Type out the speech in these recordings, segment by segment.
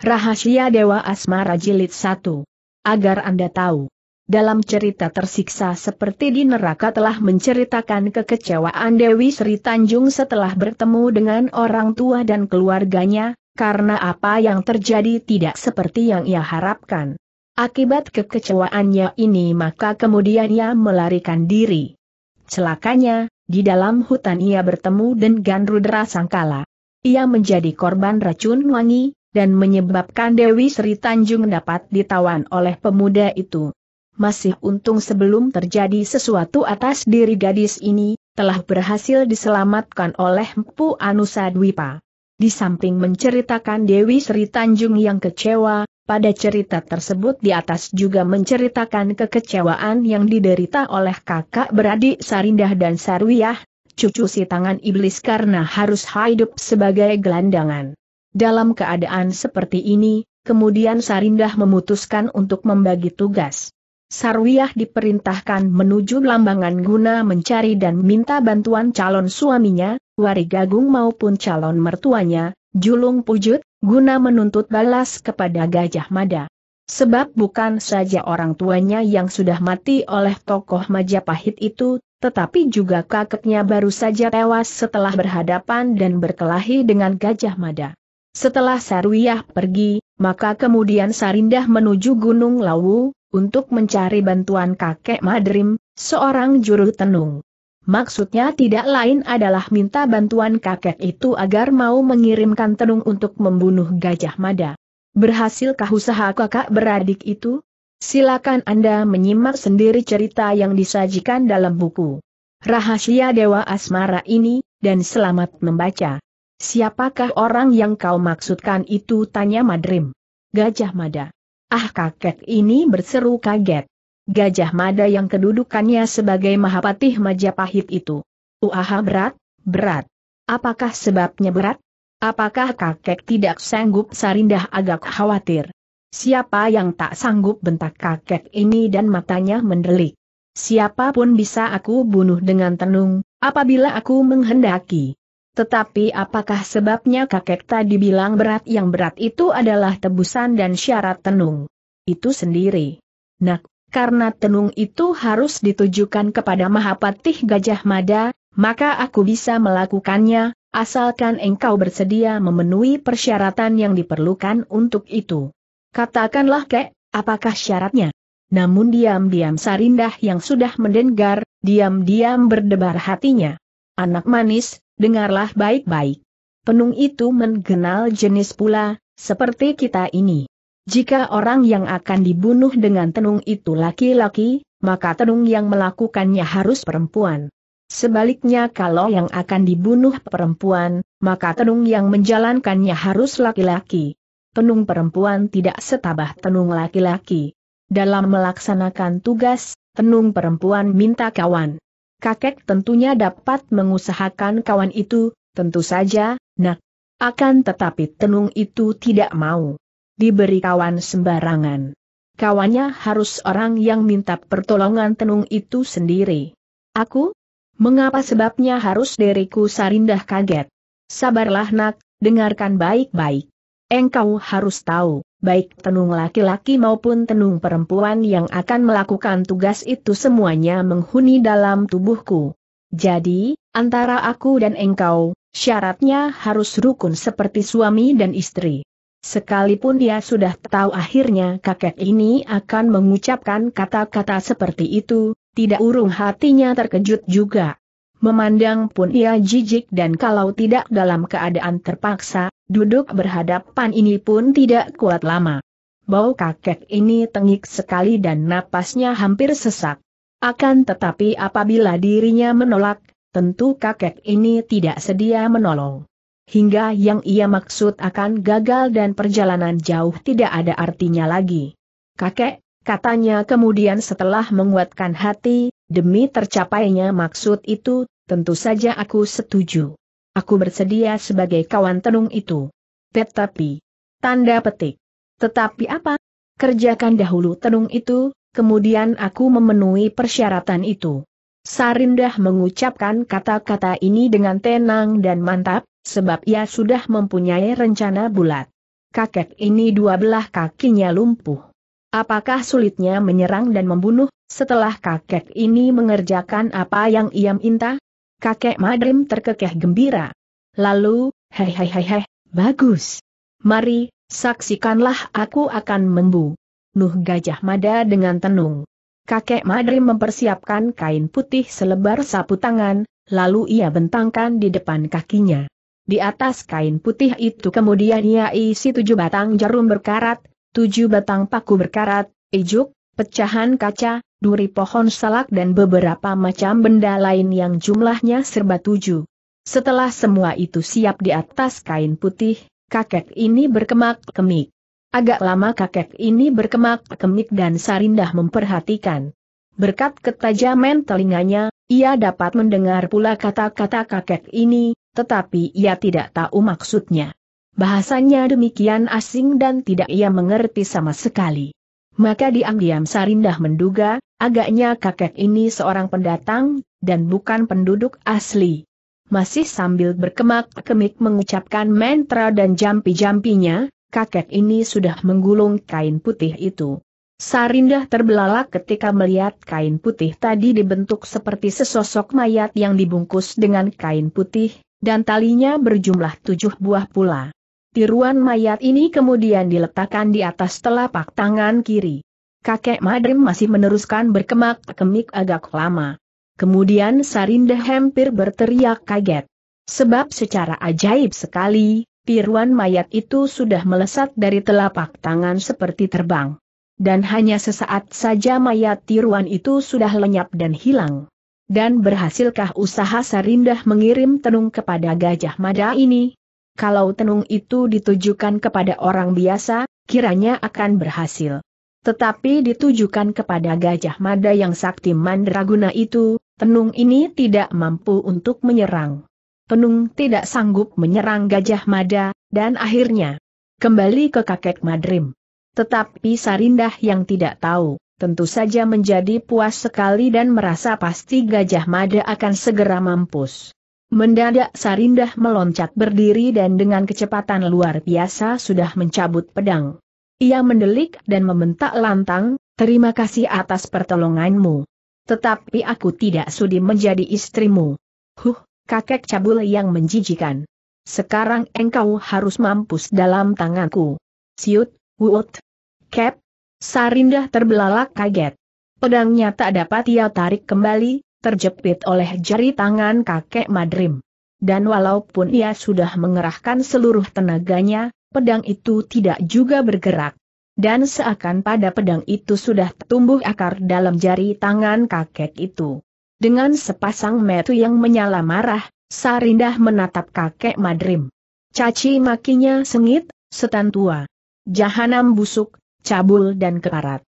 Rahasia Dewa Asmara Jilid 1. Agar Anda tahu. Dalam cerita tersiksa seperti di neraka telah menceritakan kekecewaan Dewi Sri Tanjung setelah bertemu dengan orang tua dan keluarganya, karena apa yang terjadi tidak seperti yang ia harapkan. Akibat kekecewaannya ini maka kemudian ia melarikan diri. Celakanya, di dalam hutan ia bertemu dengan Rudra Sangkala. Ia menjadi korban racun wangi, dan menyebabkan Dewi Sri Tanjung dapat ditawan oleh pemuda itu. Masih untung sebelum terjadi sesuatu atas diri gadis ini, telah berhasil diselamatkan oleh Mpu Anusa Di samping menceritakan Dewi Sri Tanjung yang kecewa, pada cerita tersebut di atas juga menceritakan kekecewaan yang diderita oleh kakak beradik Sarindah dan Sarwiyah, cucu si tangan iblis karena harus hidup sebagai gelandangan. Dalam keadaan seperti ini, kemudian Sarindah memutuskan untuk membagi tugas. Sarwiyah diperintahkan menuju Lambangan guna mencari dan minta bantuan calon suaminya, Wari Gagung maupun calon mertuanya, Julung Pujut, guna menuntut balas kepada Gajah Mada. Sebab bukan saja orang tuanya yang sudah mati oleh tokoh Majapahit itu, tetapi juga kakeknya baru saja tewas setelah berhadapan dan berkelahi dengan Gajah Mada. Setelah Sarwiyah pergi, maka kemudian Sarindah menuju Gunung Lawu, untuk mencari bantuan kakek Madrim, seorang juru tenung. Maksudnya tidak lain adalah minta bantuan kakek itu agar mau mengirimkan tenung untuk membunuh Gajah Mada. Berhasilkah usaha kakak beradik itu? Silakan Anda menyimak sendiri cerita yang disajikan dalam buku Rahasia Dewa Asmara ini, dan selamat membaca. Siapakah orang yang kau maksudkan itu? Tanya Madrim. Gajah Mada. Ah kakek ini berseru kaget. Gajah Mada yang kedudukannya sebagai Mahapatih Majapahit itu. Uaha berat, berat. Apakah sebabnya berat? Apakah kakek tidak sanggup Sarindah agak khawatir? Siapa yang tak sanggup bentak kakek ini dan matanya mendelik. Siapapun bisa aku bunuh dengan tenung, apabila aku menghendaki. Tetapi apakah sebabnya kakek tadi bilang berat yang berat itu adalah tebusan dan syarat tenung? Itu sendiri. Nah, karena tenung itu harus ditujukan kepada Mahapatih Gajah Mada, maka aku bisa melakukannya, asalkan engkau bersedia memenuhi persyaratan yang diperlukan untuk itu. Katakanlah kek, apakah syaratnya? Namun diam-diam Sarindah yang sudah mendengar, diam-diam berdebar hatinya. Anak manis, Dengarlah baik-baik. Penung itu mengenal jenis pula, seperti kita ini. Jika orang yang akan dibunuh dengan tenung itu laki-laki, maka tenung yang melakukannya harus perempuan. Sebaliknya kalau yang akan dibunuh perempuan, maka tenung yang menjalankannya harus laki-laki. Tenung perempuan tidak setabah tenung laki-laki. Dalam melaksanakan tugas, tenung perempuan minta kawan kakek tentunya dapat mengusahakan kawan itu, tentu saja, nak. Akan tetapi tenung itu tidak mau diberi kawan sembarangan. Kawannya harus orang yang minta pertolongan tenung itu sendiri. Aku? Mengapa sebabnya harus diriku Sarindah kaget? Sabarlah nak, dengarkan baik-baik. Engkau harus tahu, baik tenung laki-laki maupun tenung perempuan yang akan melakukan tugas itu semuanya menghuni dalam tubuhku. Jadi, antara aku dan engkau, syaratnya harus rukun seperti suami dan istri. Sekalipun dia sudah tahu akhirnya kakek ini akan mengucapkan kata-kata seperti itu, tidak urung hatinya terkejut juga. Memandang pun ia jijik dan kalau tidak dalam keadaan terpaksa, duduk berhadapan ini pun tidak kuat lama. Bau kakek ini tengik sekali dan napasnya hampir sesak. Akan tetapi apabila dirinya menolak, tentu kakek ini tidak sedia menolong. Hingga yang ia maksud akan gagal dan perjalanan jauh tidak ada artinya lagi. Kakek, Katanya kemudian setelah menguatkan hati, demi tercapainya maksud itu, tentu saja aku setuju. Aku bersedia sebagai kawan tenung itu. Tetapi, tanda petik. Tetapi apa? Kerjakan dahulu tenung itu, kemudian aku memenuhi persyaratan itu. Sarindah mengucapkan kata-kata ini dengan tenang dan mantap, sebab ia sudah mempunyai rencana bulat. Kakek ini dua belah kakinya lumpuh. Apakah sulitnya menyerang dan membunuh, setelah kakek ini mengerjakan apa yang ia minta? Kakek Madrim terkekeh gembira. Lalu, hei hei hei, bagus. Mari, saksikanlah aku akan membu. Nuh Gajah Mada dengan tenung. Kakek Madrim mempersiapkan kain putih selebar sapu tangan, lalu ia bentangkan di depan kakinya. Di atas kain putih itu kemudian ia isi tujuh batang jarum berkarat, Tujuh batang paku berkarat, ijuk, pecahan kaca, duri pohon salak dan beberapa macam benda lain yang jumlahnya serba tujuh. Setelah semua itu siap di atas kain putih, kakek ini berkemak-kemik. Agak lama kakek ini berkemak-kemik dan Sarindah memperhatikan. Berkat ketajaman telinganya, ia dapat mendengar pula kata-kata kakek ini, tetapi ia tidak tahu maksudnya. Bahasanya demikian asing dan tidak ia mengerti sama sekali. Maka diam-diam Sarindah menduga, agaknya kakek ini seorang pendatang, dan bukan penduduk asli. Masih sambil berkemak-kemik mengucapkan mantra dan jampi-jampinya, kakek ini sudah menggulung kain putih itu. Sarindah terbelalak ketika melihat kain putih tadi dibentuk seperti sesosok mayat yang dibungkus dengan kain putih, dan talinya berjumlah tujuh buah pula. Tiruan mayat ini kemudian diletakkan di atas telapak tangan kiri. Kakek Madrim masih meneruskan berkemak-kemik agak lama. Kemudian Sarinda hampir berteriak kaget. Sebab secara ajaib sekali, tiruan mayat itu sudah melesat dari telapak tangan seperti terbang. Dan hanya sesaat saja mayat tiruan itu sudah lenyap dan hilang. Dan berhasilkah usaha Sarindah mengirim tenung kepada Gajah Mada ini? kalau tenung itu ditujukan kepada orang biasa, kiranya akan berhasil. Tetapi ditujukan kepada Gajah Mada yang sakti mandraguna itu, tenung ini tidak mampu untuk menyerang. Tenung tidak sanggup menyerang Gajah Mada, dan akhirnya kembali ke kakek Madrim. Tetapi Sarindah yang tidak tahu, tentu saja menjadi puas sekali dan merasa pasti Gajah Mada akan segera mampus. Mendadak Sarindah meloncat berdiri dan dengan kecepatan luar biasa sudah mencabut pedang. Ia mendelik dan membentak lantang, terima kasih atas pertolonganmu. Tetapi aku tidak sudi menjadi istrimu. Huh, kakek cabul yang menjijikan. Sekarang engkau harus mampus dalam tanganku. Siut, wut, Kep. Sarindah terbelalak kaget. Pedangnya tak dapat ia tarik kembali, terjepit oleh jari tangan kakek Madrim. Dan walaupun ia sudah mengerahkan seluruh tenaganya, pedang itu tidak juga bergerak. Dan seakan pada pedang itu sudah tumbuh akar dalam jari tangan kakek itu. Dengan sepasang metu yang menyala marah, Sarindah menatap kakek Madrim. Caci makinya sengit, setan tua. Jahanam busuk, cabul dan keparat.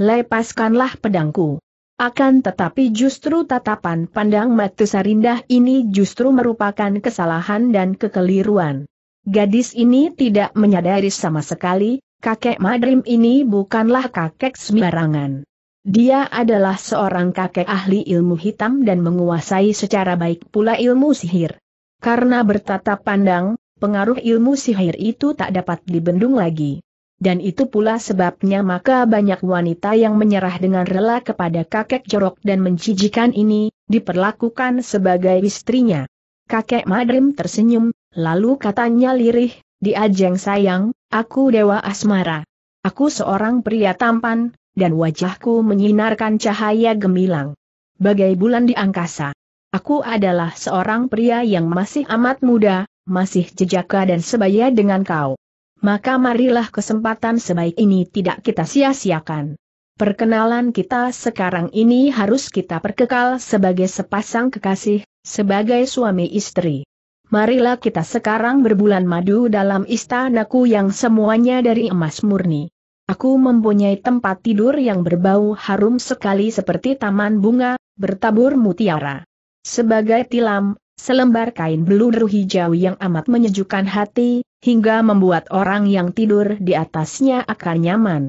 Lepaskanlah pedangku. Akan tetapi justru tatapan pandang mata Sarindah ini justru merupakan kesalahan dan kekeliruan. Gadis ini tidak menyadari sama sekali, kakek Madrim ini bukanlah kakek sembarangan. Dia adalah seorang kakek ahli ilmu hitam dan menguasai secara baik pula ilmu sihir. Karena bertatap pandang, pengaruh ilmu sihir itu tak dapat dibendung lagi dan itu pula sebabnya maka banyak wanita yang menyerah dengan rela kepada kakek jorok dan menjijikan ini, diperlakukan sebagai istrinya. Kakek Madrim tersenyum, lalu katanya lirih, diajeng sayang, aku dewa asmara. Aku seorang pria tampan, dan wajahku menyinarkan cahaya gemilang. Bagai bulan di angkasa. Aku adalah seorang pria yang masih amat muda, masih jejaka dan sebaya dengan kau maka marilah kesempatan sebaik ini tidak kita sia-siakan. Perkenalan kita sekarang ini harus kita perkekal sebagai sepasang kekasih, sebagai suami istri. Marilah kita sekarang berbulan madu dalam istanaku yang semuanya dari emas murni. Aku mempunyai tempat tidur yang berbau harum sekali seperti taman bunga, bertabur mutiara. Sebagai tilam, selembar kain beludru hijau yang amat menyejukkan hati, hingga membuat orang yang tidur di atasnya akan nyaman.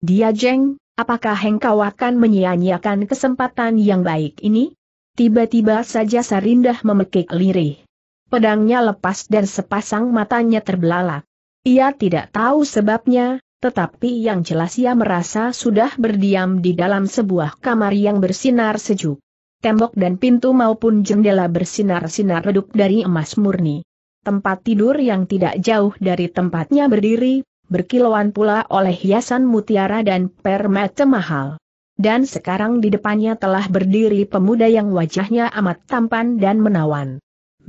Dia jeng, apakah engkau akan menyia-nyiakan kesempatan yang baik ini? Tiba-tiba saja Sarindah memekik lirih. Pedangnya lepas dan sepasang matanya terbelalak. Ia tidak tahu sebabnya, tetapi yang jelas ia merasa sudah berdiam di dalam sebuah kamar yang bersinar sejuk. Tembok dan pintu maupun jendela bersinar-sinar redup dari emas murni tempat tidur yang tidak jauh dari tempatnya berdiri, berkilauan pula oleh hiasan mutiara dan permata mahal. Dan sekarang di depannya telah berdiri pemuda yang wajahnya amat tampan dan menawan.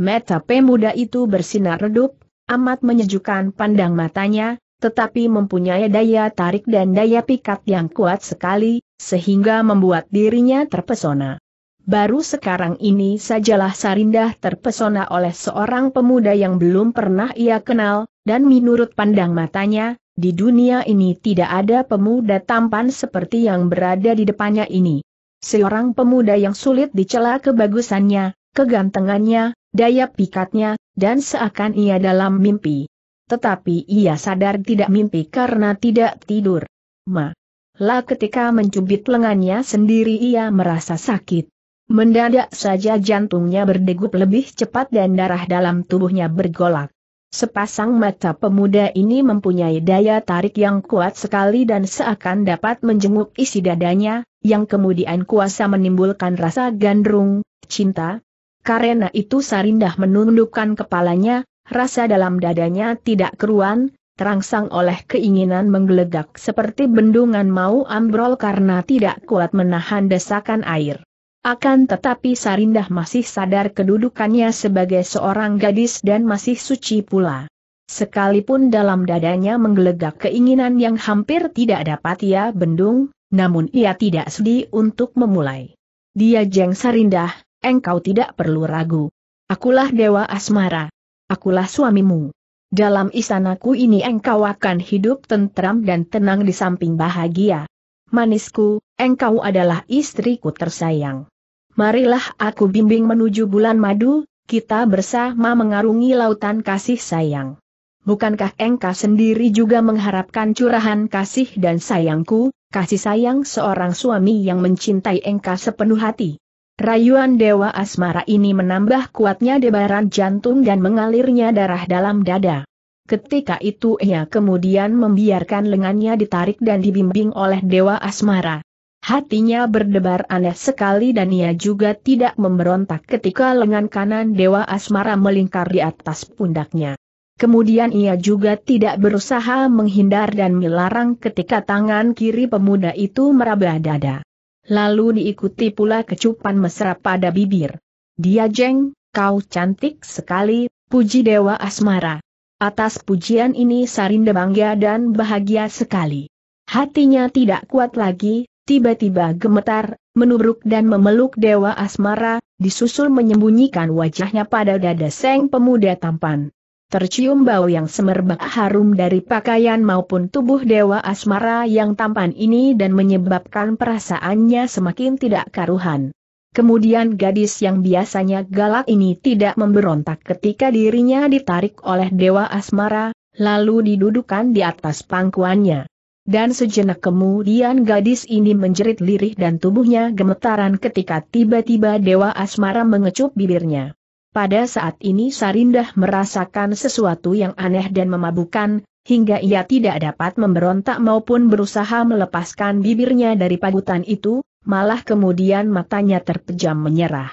Mata pemuda itu bersinar redup, amat menyejukkan pandang matanya, tetapi mempunyai daya tarik dan daya pikat yang kuat sekali, sehingga membuat dirinya terpesona baru sekarang ini sajalah Sarindah terpesona oleh seorang pemuda yang belum pernah ia kenal, dan menurut pandang matanya, di dunia ini tidak ada pemuda tampan seperti yang berada di depannya ini. Seorang pemuda yang sulit dicela kebagusannya, kegantengannya, daya pikatnya, dan seakan ia dalam mimpi. Tetapi ia sadar tidak mimpi karena tidak tidur. Ma. Lah ketika mencubit lengannya sendiri ia merasa sakit. Mendadak saja jantungnya berdegup lebih cepat dan darah dalam tubuhnya bergolak. Sepasang mata pemuda ini mempunyai daya tarik yang kuat sekali dan seakan dapat menjenguk isi dadanya, yang kemudian kuasa menimbulkan rasa gandrung, cinta. Karena itu Sarindah menundukkan kepalanya, rasa dalam dadanya tidak keruan, terangsang oleh keinginan menggelegak seperti bendungan mau ambrol karena tidak kuat menahan desakan air. Akan tetapi Sarindah masih sadar kedudukannya sebagai seorang gadis dan masih suci pula. Sekalipun dalam dadanya menggelegak keinginan yang hampir tidak dapat ia bendung, namun ia tidak sedih untuk memulai. Dia jeng Sarindah, engkau tidak perlu ragu. Akulah Dewa Asmara. Akulah suamimu. Dalam istanaku ini engkau akan hidup tentram dan tenang di samping bahagia. Manisku, engkau adalah istriku tersayang. Marilah aku bimbing menuju bulan madu, kita bersama mengarungi lautan kasih sayang. Bukankah engkau sendiri juga mengharapkan curahan kasih dan sayangku, kasih sayang seorang suami yang mencintai engkau sepenuh hati? Rayuan Dewa Asmara ini menambah kuatnya debaran jantung dan mengalirnya darah dalam dada. Ketika itu ia kemudian membiarkan lengannya ditarik dan dibimbing oleh Dewa Asmara. Hatinya berdebar aneh sekali dan ia juga tidak memberontak ketika lengan kanan Dewa Asmara melingkar di atas pundaknya. Kemudian ia juga tidak berusaha menghindar dan melarang ketika tangan kiri pemuda itu meraba dada. Lalu diikuti pula kecupan mesra pada bibir. Dia jeng, kau cantik sekali, puji Dewa Asmara. Atas pujian ini Sarinda bangga dan bahagia sekali. Hatinya tidak kuat lagi, tiba-tiba gemetar, menubruk dan memeluk Dewa Asmara, disusul menyembunyikan wajahnya pada dada Seng pemuda tampan. Tercium bau yang semerbak harum dari pakaian maupun tubuh Dewa Asmara yang tampan ini dan menyebabkan perasaannya semakin tidak karuhan. Kemudian gadis yang biasanya galak ini tidak memberontak ketika dirinya ditarik oleh Dewa Asmara, lalu didudukan di atas pangkuannya. Dan sejenak kemudian gadis ini menjerit lirih dan tubuhnya gemetaran ketika tiba-tiba Dewa Asmara mengecup bibirnya. Pada saat ini Sarindah merasakan sesuatu yang aneh dan memabukan, hingga ia tidak dapat memberontak maupun berusaha melepaskan bibirnya dari pagutan itu, malah kemudian matanya terpejam menyerah.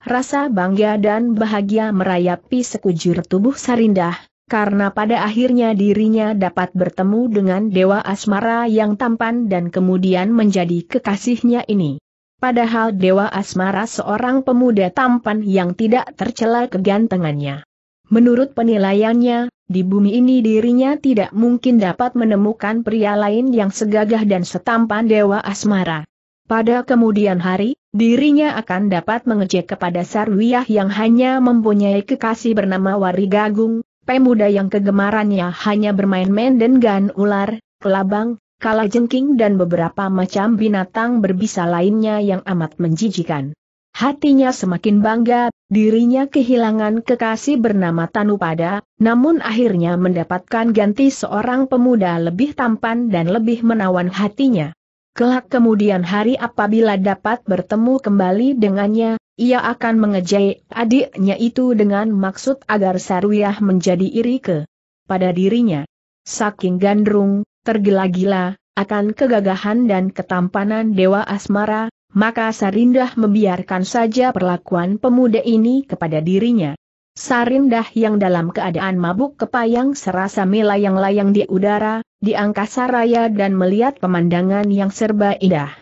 Rasa bangga dan bahagia merayapi sekujur tubuh Sarindah, karena pada akhirnya dirinya dapat bertemu dengan Dewa Asmara yang tampan dan kemudian menjadi kekasihnya ini. Padahal Dewa Asmara seorang pemuda tampan yang tidak tercela kegantengannya. Menurut penilaiannya, di bumi ini dirinya tidak mungkin dapat menemukan pria lain yang segagah dan setampan Dewa Asmara. Pada kemudian hari, dirinya akan dapat mengecek kepada Sarwiyah yang hanya mempunyai kekasih bernama Warigagung, Pemuda yang kegemarannya hanya bermain main dengan ular, kelabang, kalajengking dan beberapa macam binatang berbisa lainnya yang amat menjijikan. Hatinya semakin bangga, dirinya kehilangan kekasih bernama Tanupada, namun akhirnya mendapatkan ganti seorang pemuda lebih tampan dan lebih menawan hatinya. Kelak kemudian hari apabila dapat bertemu kembali dengannya, ia akan mengejek adiknya itu dengan maksud agar Sarwiyah menjadi iri ke pada dirinya. Saking gandrung, tergila-gila, akan kegagahan dan ketampanan Dewa Asmara, maka Sarindah membiarkan saja perlakuan pemuda ini kepada dirinya. Sarindah yang dalam keadaan mabuk kepayang serasa melayang-layang di udara, di angkasa raya dan melihat pemandangan yang serba indah.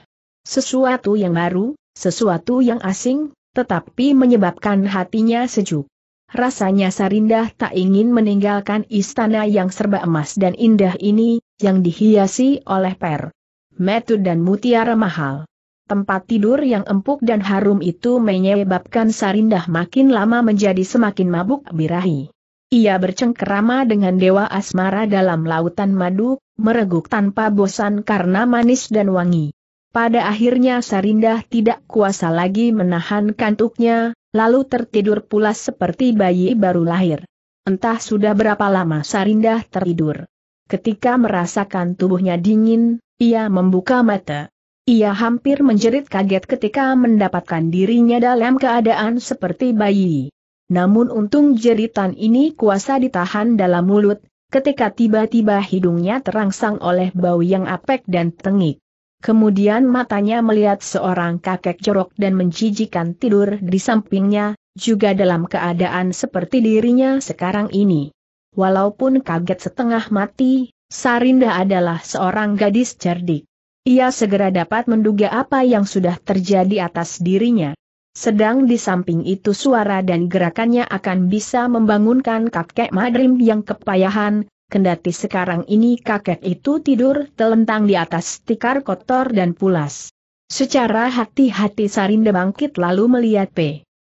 Sesuatu yang baru, sesuatu yang asing, tetapi menyebabkan hatinya sejuk. Rasanya Sarindah tak ingin meninggalkan istana yang serba emas dan indah ini, yang dihiasi oleh per, metu dan mutiara mahal. Tempat tidur yang empuk dan harum itu menyebabkan Sarindah makin lama menjadi semakin mabuk birahi. Ia bercengkerama dengan dewa asmara dalam lautan madu, mereguk tanpa bosan karena manis dan wangi. Pada akhirnya Sarindah tidak kuasa lagi menahan kantuknya, lalu tertidur pulas seperti bayi baru lahir. Entah sudah berapa lama Sarindah tertidur. Ketika merasakan tubuhnya dingin, ia membuka mata. Ia hampir menjerit kaget ketika mendapatkan dirinya dalam keadaan seperti bayi. Namun untung jeritan ini kuasa ditahan dalam mulut, ketika tiba-tiba hidungnya terangsang oleh bau yang apek dan tengik. Kemudian matanya melihat seorang kakek jorok dan menjijikan tidur di sampingnya, juga dalam keadaan seperti dirinya sekarang ini. Walaupun kaget setengah mati, Sarinda adalah seorang gadis cerdik. Ia segera dapat menduga apa yang sudah terjadi atas dirinya. Sedang di samping itu suara dan gerakannya akan bisa membangunkan kakek Madrim yang kepayahan, kendati sekarang ini kakek itu tidur telentang di atas tikar kotor dan pulas. Secara hati-hati Sarinda bangkit lalu melihat P.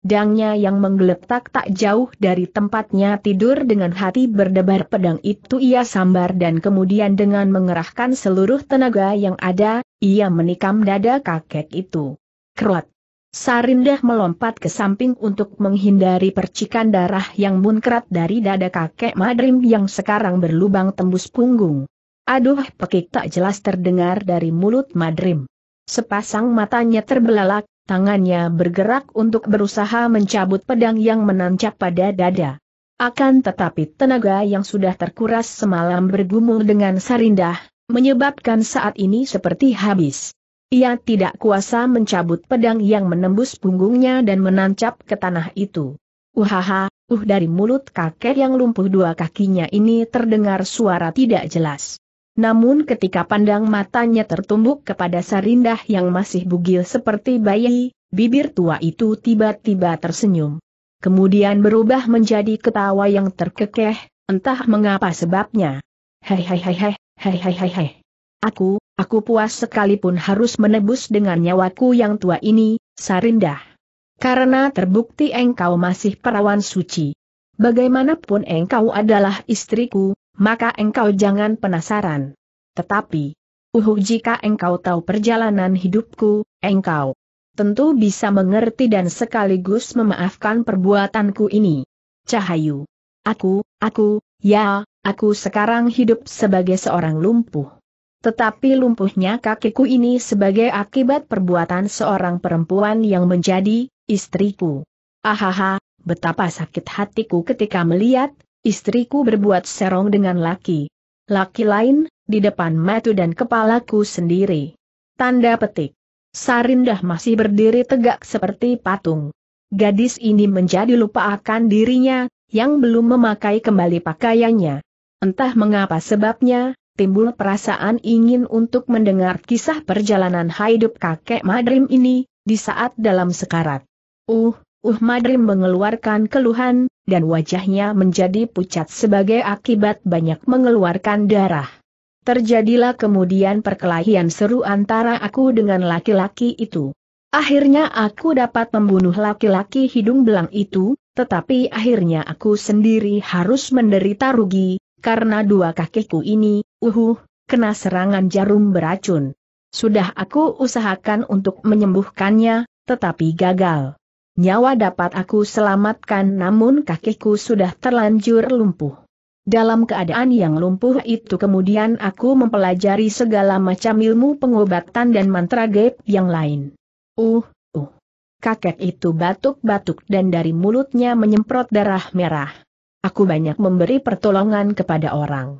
Dangnya yang menggeletak tak jauh dari tempatnya tidur dengan hati berdebar pedang itu ia sambar dan kemudian dengan mengerahkan seluruh tenaga yang ada, ia menikam dada kakek itu. Kerot. Sarindah melompat ke samping untuk menghindari percikan darah yang munkrat dari dada kakek Madrim yang sekarang berlubang tembus punggung. Aduh pekik tak jelas terdengar dari mulut Madrim. Sepasang matanya terbelalak, tangannya bergerak untuk berusaha mencabut pedang yang menancap pada dada. Akan tetapi tenaga yang sudah terkuras semalam bergumul dengan Sarindah, menyebabkan saat ini seperti habis. Ia tidak kuasa mencabut pedang yang menembus punggungnya dan menancap ke tanah itu. Uhaha, uh dari mulut kakek yang lumpuh dua kakinya ini terdengar suara tidak jelas. Namun ketika pandang matanya tertumbuk kepada Sarindah yang masih bugil seperti bayi, bibir tua itu tiba-tiba tersenyum. Kemudian berubah menjadi ketawa yang terkekeh, entah mengapa sebabnya. Hei hei hei hei, hei hei hei hei. Aku, Aku puas sekalipun harus menebus dengan nyawaku yang tua ini, Sarindah. Karena terbukti engkau masih perawan suci. Bagaimanapun engkau adalah istriku, maka engkau jangan penasaran. Tetapi, uhu jika engkau tahu perjalanan hidupku, engkau tentu bisa mengerti dan sekaligus memaafkan perbuatanku ini. Cahayu. Aku, aku, ya, aku sekarang hidup sebagai seorang lumpuh. Tetapi lumpuhnya kakiku ini sebagai akibat perbuatan seorang perempuan yang menjadi istriku. Ahaha, betapa sakit hatiku ketika melihat istriku berbuat serong dengan laki. Laki lain, di depan matu dan kepalaku sendiri. Tanda petik. Sarindah masih berdiri tegak seperti patung. Gadis ini menjadi lupa akan dirinya, yang belum memakai kembali pakaiannya. Entah mengapa sebabnya, timbul perasaan ingin untuk mendengar kisah perjalanan hidup kakek Madrim ini, di saat dalam sekarat. Uh, uh Madrim mengeluarkan keluhan, dan wajahnya menjadi pucat sebagai akibat banyak mengeluarkan darah. Terjadilah kemudian perkelahian seru antara aku dengan laki-laki itu. Akhirnya aku dapat membunuh laki-laki hidung belang itu, tetapi akhirnya aku sendiri harus menderita rugi, karena dua kakiku ini, Uhuh, kena serangan jarum beracun. Sudah aku usahakan untuk menyembuhkannya, tetapi gagal. Nyawa dapat aku selamatkan namun kakiku sudah terlanjur lumpuh. Dalam keadaan yang lumpuh itu kemudian aku mempelajari segala macam ilmu pengobatan dan mantra gaib yang lain. Uh, uh. Kakek itu batuk-batuk dan dari mulutnya menyemprot darah merah. Aku banyak memberi pertolongan kepada orang.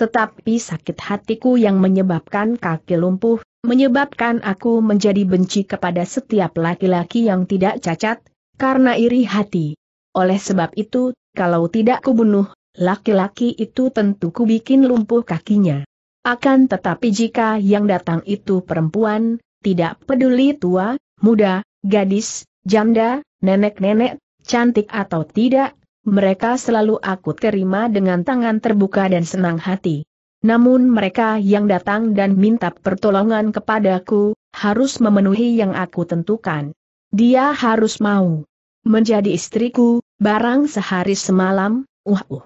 Tetapi sakit hatiku yang menyebabkan kaki lumpuh, menyebabkan aku menjadi benci kepada setiap laki-laki yang tidak cacat, karena iri hati. Oleh sebab itu, kalau tidak kubunuh, laki-laki itu tentu kubikin lumpuh kakinya. Akan tetapi jika yang datang itu perempuan, tidak peduli tua, muda, gadis, janda, nenek-nenek, cantik atau tidak, mereka selalu aku terima dengan tangan terbuka dan senang hati. Namun mereka yang datang dan minta pertolongan kepadaku, harus memenuhi yang aku tentukan. Dia harus mau menjadi istriku, barang sehari semalam, uh-uh.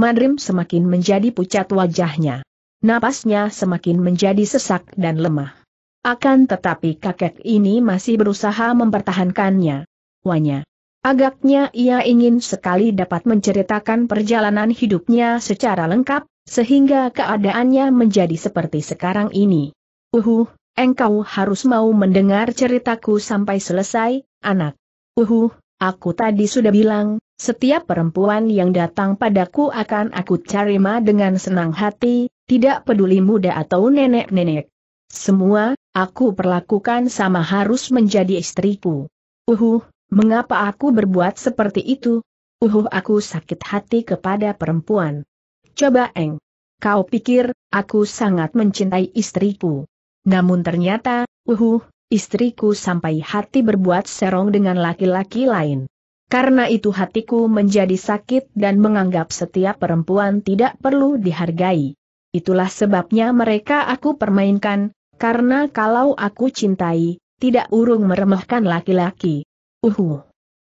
Madrim semakin menjadi pucat wajahnya. Napasnya semakin menjadi sesak dan lemah. Akan tetapi kakek ini masih berusaha mempertahankannya. Wanya. Agaknya ia ingin sekali dapat menceritakan perjalanan hidupnya secara lengkap, sehingga keadaannya menjadi seperti sekarang ini. Uhuh, engkau harus mau mendengar ceritaku sampai selesai, anak. Uhuh, aku tadi sudah bilang, setiap perempuan yang datang padaku akan aku carima dengan senang hati, tidak peduli muda atau nenek-nenek. Semua, aku perlakukan sama harus menjadi istriku. Uhuh, Mengapa aku berbuat seperti itu? Uhuh aku sakit hati kepada perempuan. Coba Eng. Kau pikir, aku sangat mencintai istriku. Namun ternyata, uhuh, istriku sampai hati berbuat serong dengan laki-laki lain. Karena itu hatiku menjadi sakit dan menganggap setiap perempuan tidak perlu dihargai. Itulah sebabnya mereka aku permainkan, karena kalau aku cintai, tidak urung meremehkan laki-laki. Uhu.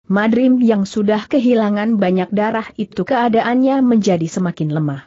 Madrim yang sudah kehilangan banyak darah itu keadaannya menjadi semakin lemah.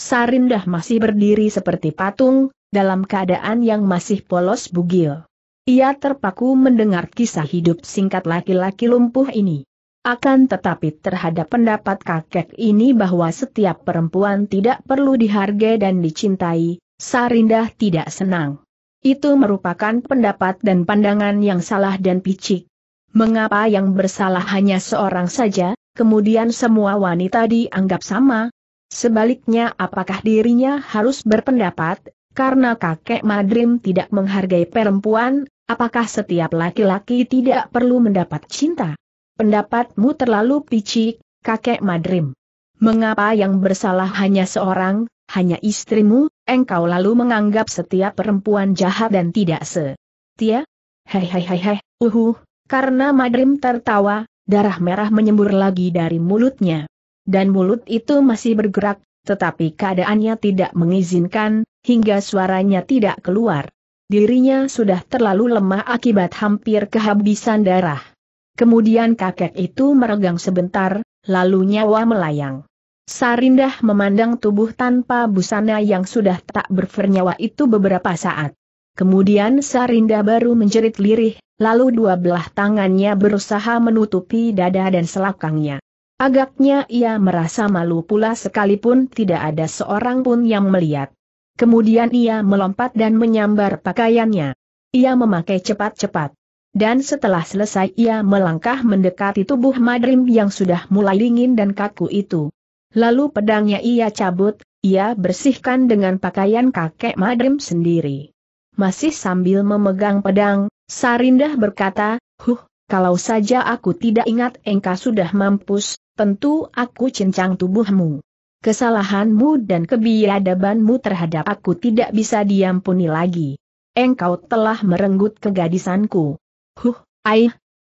Sarindah masih berdiri seperti patung, dalam keadaan yang masih polos bugil. Ia terpaku mendengar kisah hidup singkat laki-laki lumpuh ini. Akan tetapi terhadap pendapat kakek ini bahwa setiap perempuan tidak perlu dihargai dan dicintai, Sarindah tidak senang. Itu merupakan pendapat dan pandangan yang salah dan picik. Mengapa yang bersalah hanya seorang saja, kemudian semua wanita dianggap sama? Sebaliknya apakah dirinya harus berpendapat, karena kakek Madrim tidak menghargai perempuan, apakah setiap laki-laki tidak perlu mendapat cinta? Pendapatmu terlalu picik, kakek Madrim. Mengapa yang bersalah hanya seorang, hanya istrimu, engkau lalu menganggap setiap perempuan jahat dan tidak setia? Hei hei hei hei, uhuh, karena Madrim tertawa, darah merah menyembur lagi dari mulutnya. Dan mulut itu masih bergerak, tetapi keadaannya tidak mengizinkan, hingga suaranya tidak keluar. Dirinya sudah terlalu lemah akibat hampir kehabisan darah. Kemudian kakek itu meregang sebentar, lalu nyawa melayang. Sarindah memandang tubuh tanpa busana yang sudah tak bernyawa itu beberapa saat. Kemudian Sarinda baru menjerit lirih, lalu dua belah tangannya berusaha menutupi dada dan selakangnya. Agaknya ia merasa malu pula sekalipun tidak ada seorang pun yang melihat. Kemudian ia melompat dan menyambar pakaiannya. Ia memakai cepat-cepat. Dan setelah selesai ia melangkah mendekati tubuh Madrim yang sudah mulai dingin dan kaku itu. Lalu pedangnya ia cabut, ia bersihkan dengan pakaian kakek Madrim sendiri. Masih sambil memegang pedang, Sarindah berkata, Huh, kalau saja aku tidak ingat engkau sudah mampus, tentu aku cincang tubuhmu. Kesalahanmu dan kebiadabanmu terhadap aku tidak bisa diampuni lagi. Engkau telah merenggut kegadisanku. Huh, aih.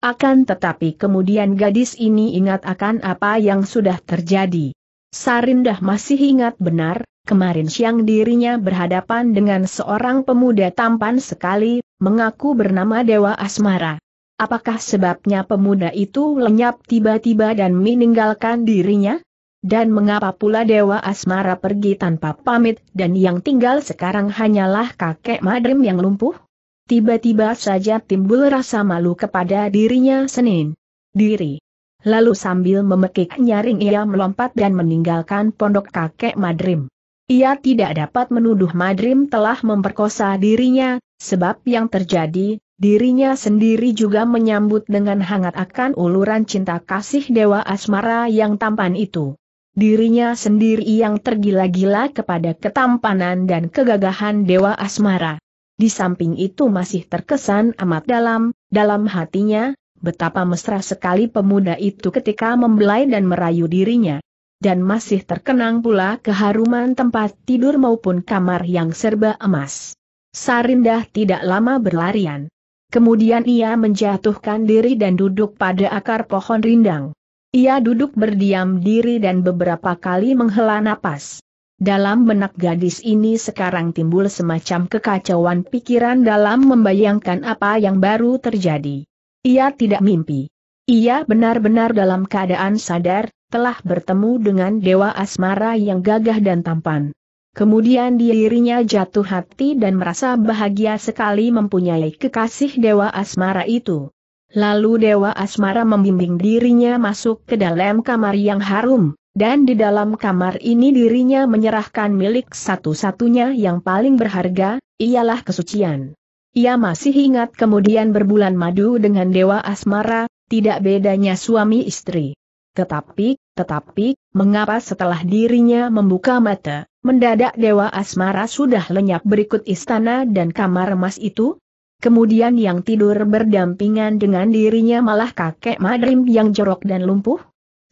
Akan tetapi kemudian gadis ini ingat akan apa yang sudah terjadi. Sarindah masih ingat benar, Kemarin siang dirinya berhadapan dengan seorang pemuda tampan sekali, mengaku bernama Dewa Asmara. Apakah sebabnya pemuda itu lenyap tiba-tiba dan meninggalkan dirinya? Dan mengapa pula Dewa Asmara pergi tanpa pamit dan yang tinggal sekarang hanyalah kakek Madrim yang lumpuh? Tiba-tiba saja timbul rasa malu kepada dirinya Senin. Diri. Lalu sambil memekik nyaring ia melompat dan meninggalkan pondok kakek Madrim. Ia tidak dapat menuduh Madrim telah memperkosa dirinya, sebab yang terjadi, dirinya sendiri juga menyambut dengan hangat akan uluran cinta kasih Dewa Asmara yang tampan itu. Dirinya sendiri yang tergila-gila kepada ketampanan dan kegagahan Dewa Asmara. Di samping itu masih terkesan amat dalam, dalam hatinya, betapa mesra sekali pemuda itu ketika membelai dan merayu dirinya dan masih terkenang pula keharuman tempat tidur maupun kamar yang serba emas. Sarindah tidak lama berlarian. Kemudian ia menjatuhkan diri dan duduk pada akar pohon rindang. Ia duduk berdiam diri dan beberapa kali menghela napas. Dalam benak gadis ini sekarang timbul semacam kekacauan pikiran dalam membayangkan apa yang baru terjadi. Ia tidak mimpi. Ia benar-benar dalam keadaan sadar, telah bertemu dengan Dewa Asmara yang gagah dan tampan. Kemudian dirinya jatuh hati dan merasa bahagia sekali mempunyai kekasih Dewa Asmara itu. Lalu Dewa Asmara membimbing dirinya masuk ke dalam kamar yang harum, dan di dalam kamar ini dirinya menyerahkan milik satu-satunya yang paling berharga, ialah kesucian. Ia masih ingat kemudian berbulan madu dengan Dewa Asmara, tidak bedanya suami istri. Tetapi, tetapi, mengapa setelah dirinya membuka mata, mendadak Dewa Asmara sudah lenyap berikut istana dan kamar emas itu? Kemudian yang tidur berdampingan dengan dirinya malah kakek Madrim yang jorok dan lumpuh?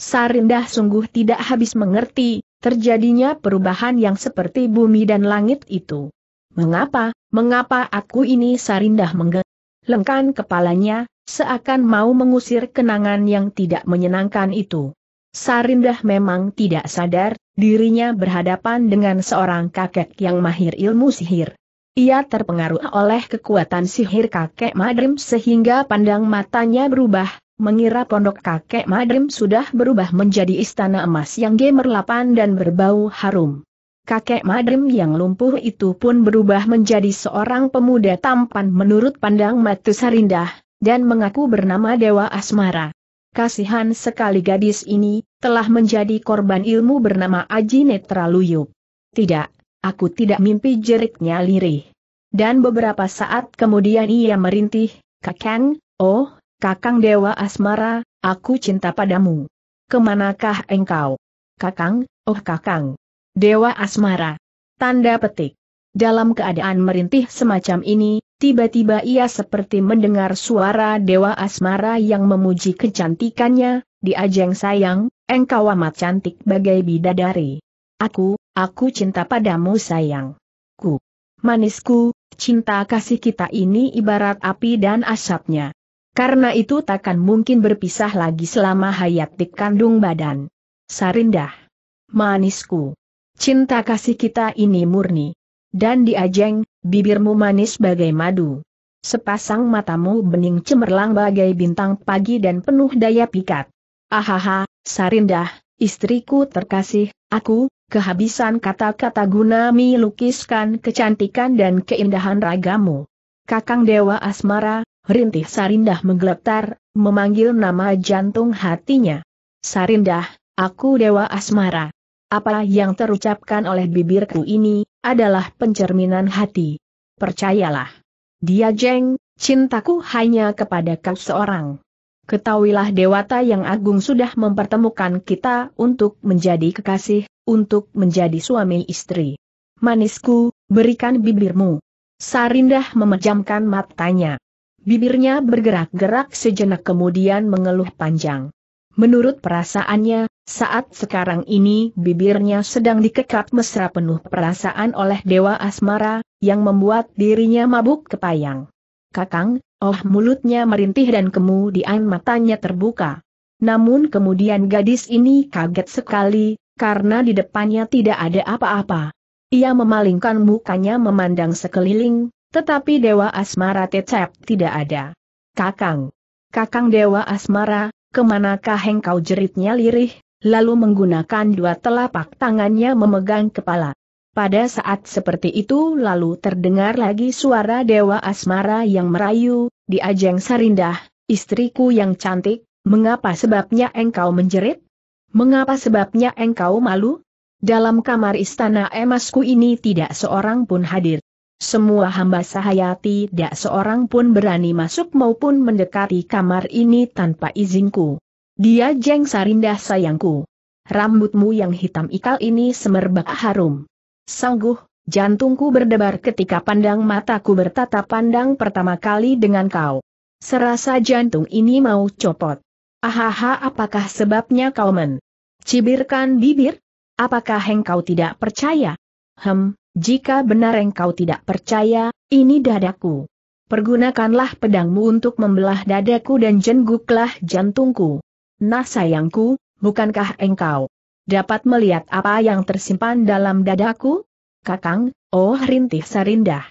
Sarindah sungguh tidak habis mengerti, terjadinya perubahan yang seperti bumi dan langit itu. Mengapa, mengapa aku ini Sarindah menggelengkan kepalanya, seakan mau mengusir kenangan yang tidak menyenangkan itu. Sarindah memang tidak sadar, dirinya berhadapan dengan seorang kakek yang mahir ilmu sihir. Ia terpengaruh oleh kekuatan sihir kakek Madrim sehingga pandang matanya berubah, mengira pondok kakek Madrim sudah berubah menjadi istana emas yang gemerlapan dan berbau harum. Kakek Madrim yang lumpuh itu pun berubah menjadi seorang pemuda tampan menurut pandang mata Sarindah, dan mengaku bernama Dewa Asmara. Kasihan sekali gadis ini, telah menjadi korban ilmu bernama Aji Netra Tidak, aku tidak mimpi jeriknya lirih. Dan beberapa saat kemudian ia merintih, Kakang, oh, Kakang Dewa Asmara, aku cinta padamu. Kemanakah engkau? Kakang, oh Kakang. Dewa Asmara. Tanda petik. Dalam keadaan merintih semacam ini, Tiba-tiba ia seperti mendengar suara Dewa Asmara yang memuji kecantikannya, di ajang sayang, engkau amat cantik bagai bidadari. Aku, aku cinta padamu sayang. Ku, manisku, cinta kasih kita ini ibarat api dan asapnya. Karena itu takkan mungkin berpisah lagi selama hayat di kandung badan. Sarindah. Manisku. Cinta kasih kita ini murni. Dan diajeng, bibirmu manis bagai madu. Sepasang matamu bening cemerlang bagai bintang pagi dan penuh daya pikat. Ahaha, Sarindah, istriku terkasih, aku, kehabisan kata-kata guna melukiskan kecantikan dan keindahan ragamu. Kakang Dewa Asmara, rintih Sarindah menggeletar, memanggil nama jantung hatinya. Sarindah, aku Dewa Asmara. Apa yang terucapkan oleh bibirku ini, adalah pencerminan hati. Percayalah. Dia jeng, cintaku hanya kepada kau seorang. Ketahuilah Dewata yang agung sudah mempertemukan kita untuk menjadi kekasih, untuk menjadi suami istri. Manisku, berikan bibirmu. Sarindah memejamkan matanya. Bibirnya bergerak-gerak sejenak kemudian mengeluh panjang. Menurut perasaannya, saat sekarang ini bibirnya sedang dikekap mesra penuh perasaan oleh Dewa Asmara, yang membuat dirinya mabuk kepayang. Kakang, oh mulutnya merintih dan kemudian matanya terbuka. Namun kemudian gadis ini kaget sekali, karena di depannya tidak ada apa-apa. Ia memalingkan mukanya memandang sekeliling, tetapi Dewa Asmara tetap tidak ada. Kakang. Kakang Dewa Asmara, kemanakah engkau jeritnya lirih, lalu menggunakan dua telapak tangannya memegang kepala. Pada saat seperti itu lalu terdengar lagi suara Dewa Asmara yang merayu, di ajeng Sarindah, istriku yang cantik, mengapa sebabnya engkau menjerit? Mengapa sebabnya engkau malu? Dalam kamar istana emasku ini tidak seorang pun hadir. Semua hamba sahaya tidak seorang pun berani masuk maupun mendekati kamar ini tanpa izinku. Dia jeng sarindah sayangku. Rambutmu yang hitam ikal ini semerbak harum. Sangguh, jantungku berdebar ketika pandang mataku bertata pandang pertama kali dengan kau. Serasa jantung ini mau copot. Ahaha apakah sebabnya kau men? Cibirkan bibir? Apakah engkau tidak percaya? Hem, jika benar engkau tidak percaya, ini dadaku. Pergunakanlah pedangmu untuk membelah dadaku dan jengguklah jantungku. Nah sayangku, bukankah engkau dapat melihat apa yang tersimpan dalam dadaku? Kakang, oh rintih sarindah.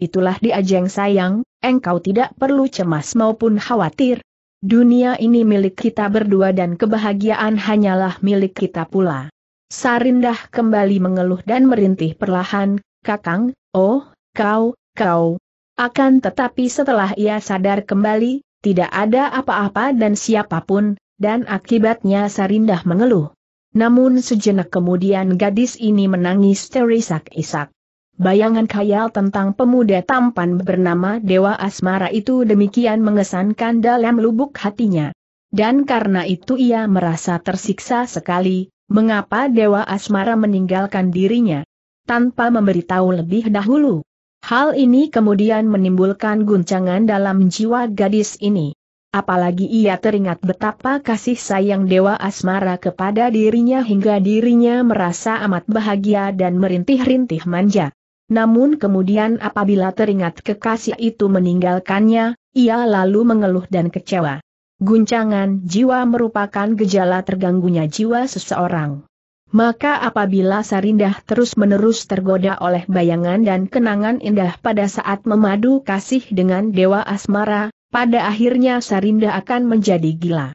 Itulah diajeng sayang, engkau tidak perlu cemas maupun khawatir. Dunia ini milik kita berdua dan kebahagiaan hanyalah milik kita pula. Sarindah kembali mengeluh dan merintih perlahan, Kakang, oh, kau, kau. Akan tetapi setelah ia sadar kembali, tidak ada apa-apa dan siapapun, dan akibatnya Sarindah mengeluh. Namun sejenak kemudian gadis ini menangis terisak-isak. Bayangan khayal tentang pemuda tampan bernama Dewa Asmara itu demikian mengesankan dalam lubuk hatinya. Dan karena itu ia merasa tersiksa sekali, Mengapa Dewa Asmara meninggalkan dirinya? Tanpa memberitahu lebih dahulu. Hal ini kemudian menimbulkan guncangan dalam jiwa gadis ini. Apalagi ia teringat betapa kasih sayang Dewa Asmara kepada dirinya hingga dirinya merasa amat bahagia dan merintih-rintih manja. Namun kemudian apabila teringat kekasih itu meninggalkannya, ia lalu mengeluh dan kecewa. Guncangan jiwa merupakan gejala terganggunya jiwa seseorang. Maka apabila Sarindah terus-menerus tergoda oleh bayangan dan kenangan indah pada saat memadu kasih dengan Dewa Asmara, pada akhirnya Sarindah akan menjadi gila.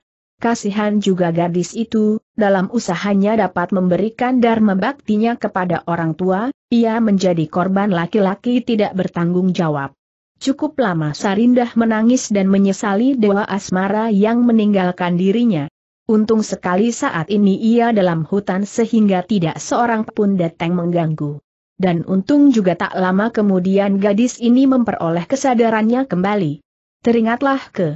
Kasihan juga gadis itu, dalam usahanya dapat memberikan dharma baktinya kepada orang tua, ia menjadi korban laki-laki tidak bertanggung jawab. Cukup lama Sarindah menangis dan menyesali dewa asmara yang meninggalkan dirinya. Untung sekali saat ini ia dalam hutan sehingga tidak seorang pun datang mengganggu. Dan untung juga tak lama kemudian gadis ini memperoleh kesadarannya kembali. Teringatlah ke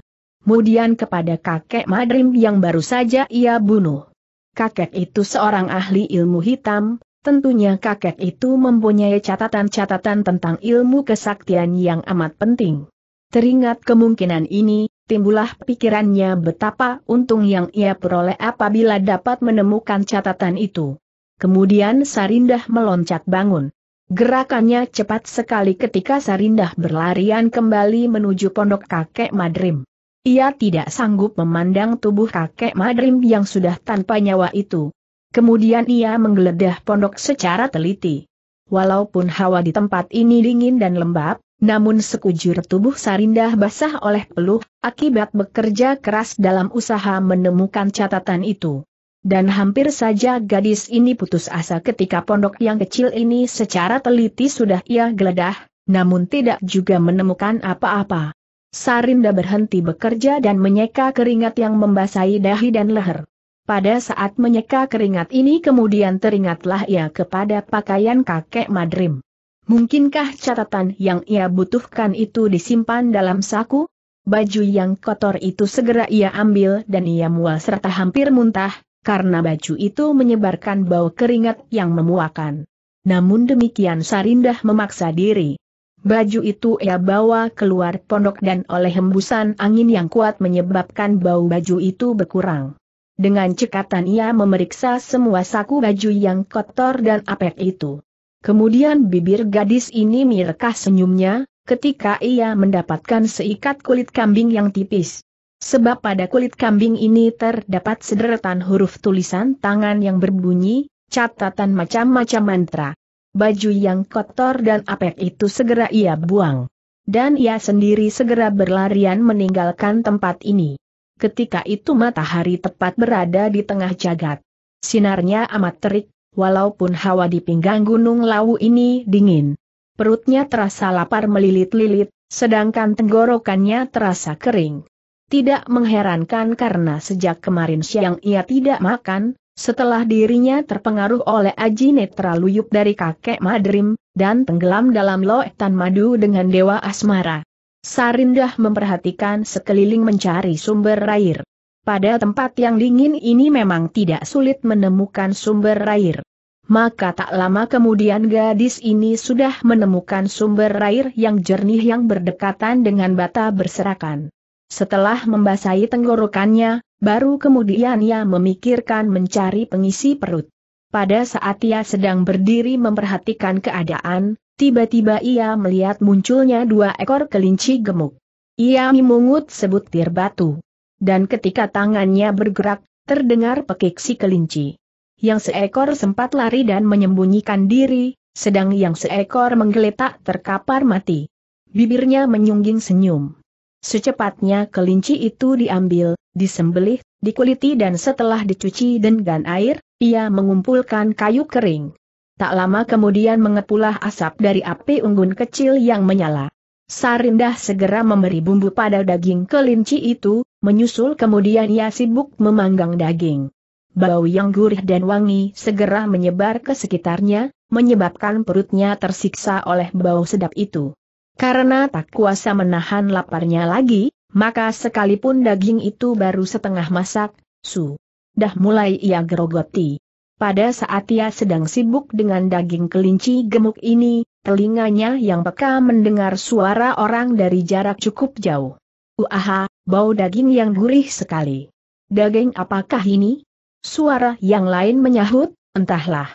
kemudian kepada kakek Madrim yang baru saja ia bunuh. Kakek itu seorang ahli ilmu hitam, Tentunya kakek itu mempunyai catatan-catatan tentang ilmu kesaktian yang amat penting. Teringat kemungkinan ini, timbullah pikirannya betapa untung yang ia peroleh apabila dapat menemukan catatan itu. Kemudian Sarindah meloncat bangun. Gerakannya cepat sekali ketika Sarindah berlarian kembali menuju pondok kakek Madrim. Ia tidak sanggup memandang tubuh kakek Madrim yang sudah tanpa nyawa itu. Kemudian ia menggeledah pondok secara teliti. Walaupun hawa di tempat ini dingin dan lembab, namun sekujur tubuh Sarindah basah oleh peluh, akibat bekerja keras dalam usaha menemukan catatan itu. Dan hampir saja gadis ini putus asa ketika pondok yang kecil ini secara teliti sudah ia geledah, namun tidak juga menemukan apa-apa. Sarinda berhenti bekerja dan menyeka keringat yang membasahi dahi dan leher. Pada saat menyeka keringat ini kemudian teringatlah ia kepada pakaian kakek Madrim. Mungkinkah catatan yang ia butuhkan itu disimpan dalam saku? Baju yang kotor itu segera ia ambil dan ia mual serta hampir muntah, karena baju itu menyebarkan bau keringat yang memuakan. Namun demikian Sarindah memaksa diri. Baju itu ia bawa keluar pondok dan oleh hembusan angin yang kuat menyebabkan bau baju itu berkurang. Dengan cekatan ia memeriksa semua saku baju yang kotor dan apek itu. Kemudian bibir gadis ini mirkah senyumnya, ketika ia mendapatkan seikat kulit kambing yang tipis. Sebab pada kulit kambing ini terdapat sederetan huruf tulisan tangan yang berbunyi, catatan macam-macam mantra. Baju yang kotor dan apek itu segera ia buang. Dan ia sendiri segera berlarian meninggalkan tempat ini. Ketika itu matahari tepat berada di tengah jagat. Sinarnya amat terik, walaupun hawa di pinggang gunung lawu ini dingin. Perutnya terasa lapar melilit-lilit, sedangkan tenggorokannya terasa kering. Tidak mengherankan karena sejak kemarin siang ia tidak makan, setelah dirinya terpengaruh oleh Aji Netra Luyup dari kakek Madrim, dan tenggelam dalam loetan madu dengan Dewa Asmara. Sarindah memperhatikan sekeliling mencari sumber air. Pada tempat yang dingin ini memang tidak sulit menemukan sumber air. Maka tak lama kemudian gadis ini sudah menemukan sumber air yang jernih yang berdekatan dengan bata berserakan. Setelah membasahi tenggorokannya, baru kemudian ia memikirkan mencari pengisi perut. Pada saat ia sedang berdiri memperhatikan keadaan, Tiba-tiba ia melihat munculnya dua ekor kelinci gemuk. Ia memungut sebutir batu. Dan ketika tangannya bergerak, terdengar pekik si kelinci. Yang seekor sempat lari dan menyembunyikan diri, sedang yang seekor menggeletak terkapar mati. Bibirnya menyungging senyum. Secepatnya kelinci itu diambil, disembelih, dikuliti dan setelah dicuci dengan air, ia mengumpulkan kayu kering. Tak lama kemudian mengepulah asap dari api unggun kecil yang menyala. Sarindah segera memberi bumbu pada daging kelinci itu, menyusul kemudian ia sibuk memanggang daging. Bau yang gurih dan wangi segera menyebar ke sekitarnya, menyebabkan perutnya tersiksa oleh bau sedap itu. Karena tak kuasa menahan laparnya lagi, maka sekalipun daging itu baru setengah masak, su. Dah mulai ia gerogoti. Pada saat ia sedang sibuk dengan daging kelinci gemuk ini, telinganya yang peka mendengar suara orang dari jarak cukup jauh. Uaha, bau daging yang gurih sekali. Daging apakah ini? Suara yang lain menyahut, entahlah.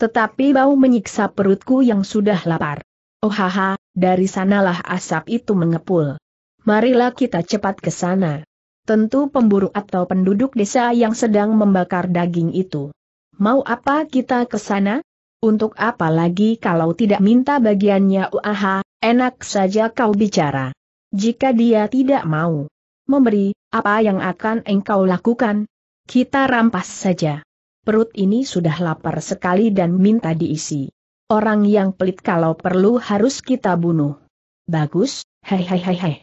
Tetapi bau menyiksa perutku yang sudah lapar. Ohaha, dari sanalah asap itu mengepul. Marilah kita cepat ke sana. Tentu pemburu atau penduduk desa yang sedang membakar daging itu. Mau apa kita ke sana? Untuk apa lagi kalau tidak minta bagiannya uaha, enak saja kau bicara. Jika dia tidak mau memberi, apa yang akan engkau lakukan? Kita rampas saja. Perut ini sudah lapar sekali dan minta diisi. Orang yang pelit kalau perlu harus kita bunuh. Bagus, hei hei hei hei.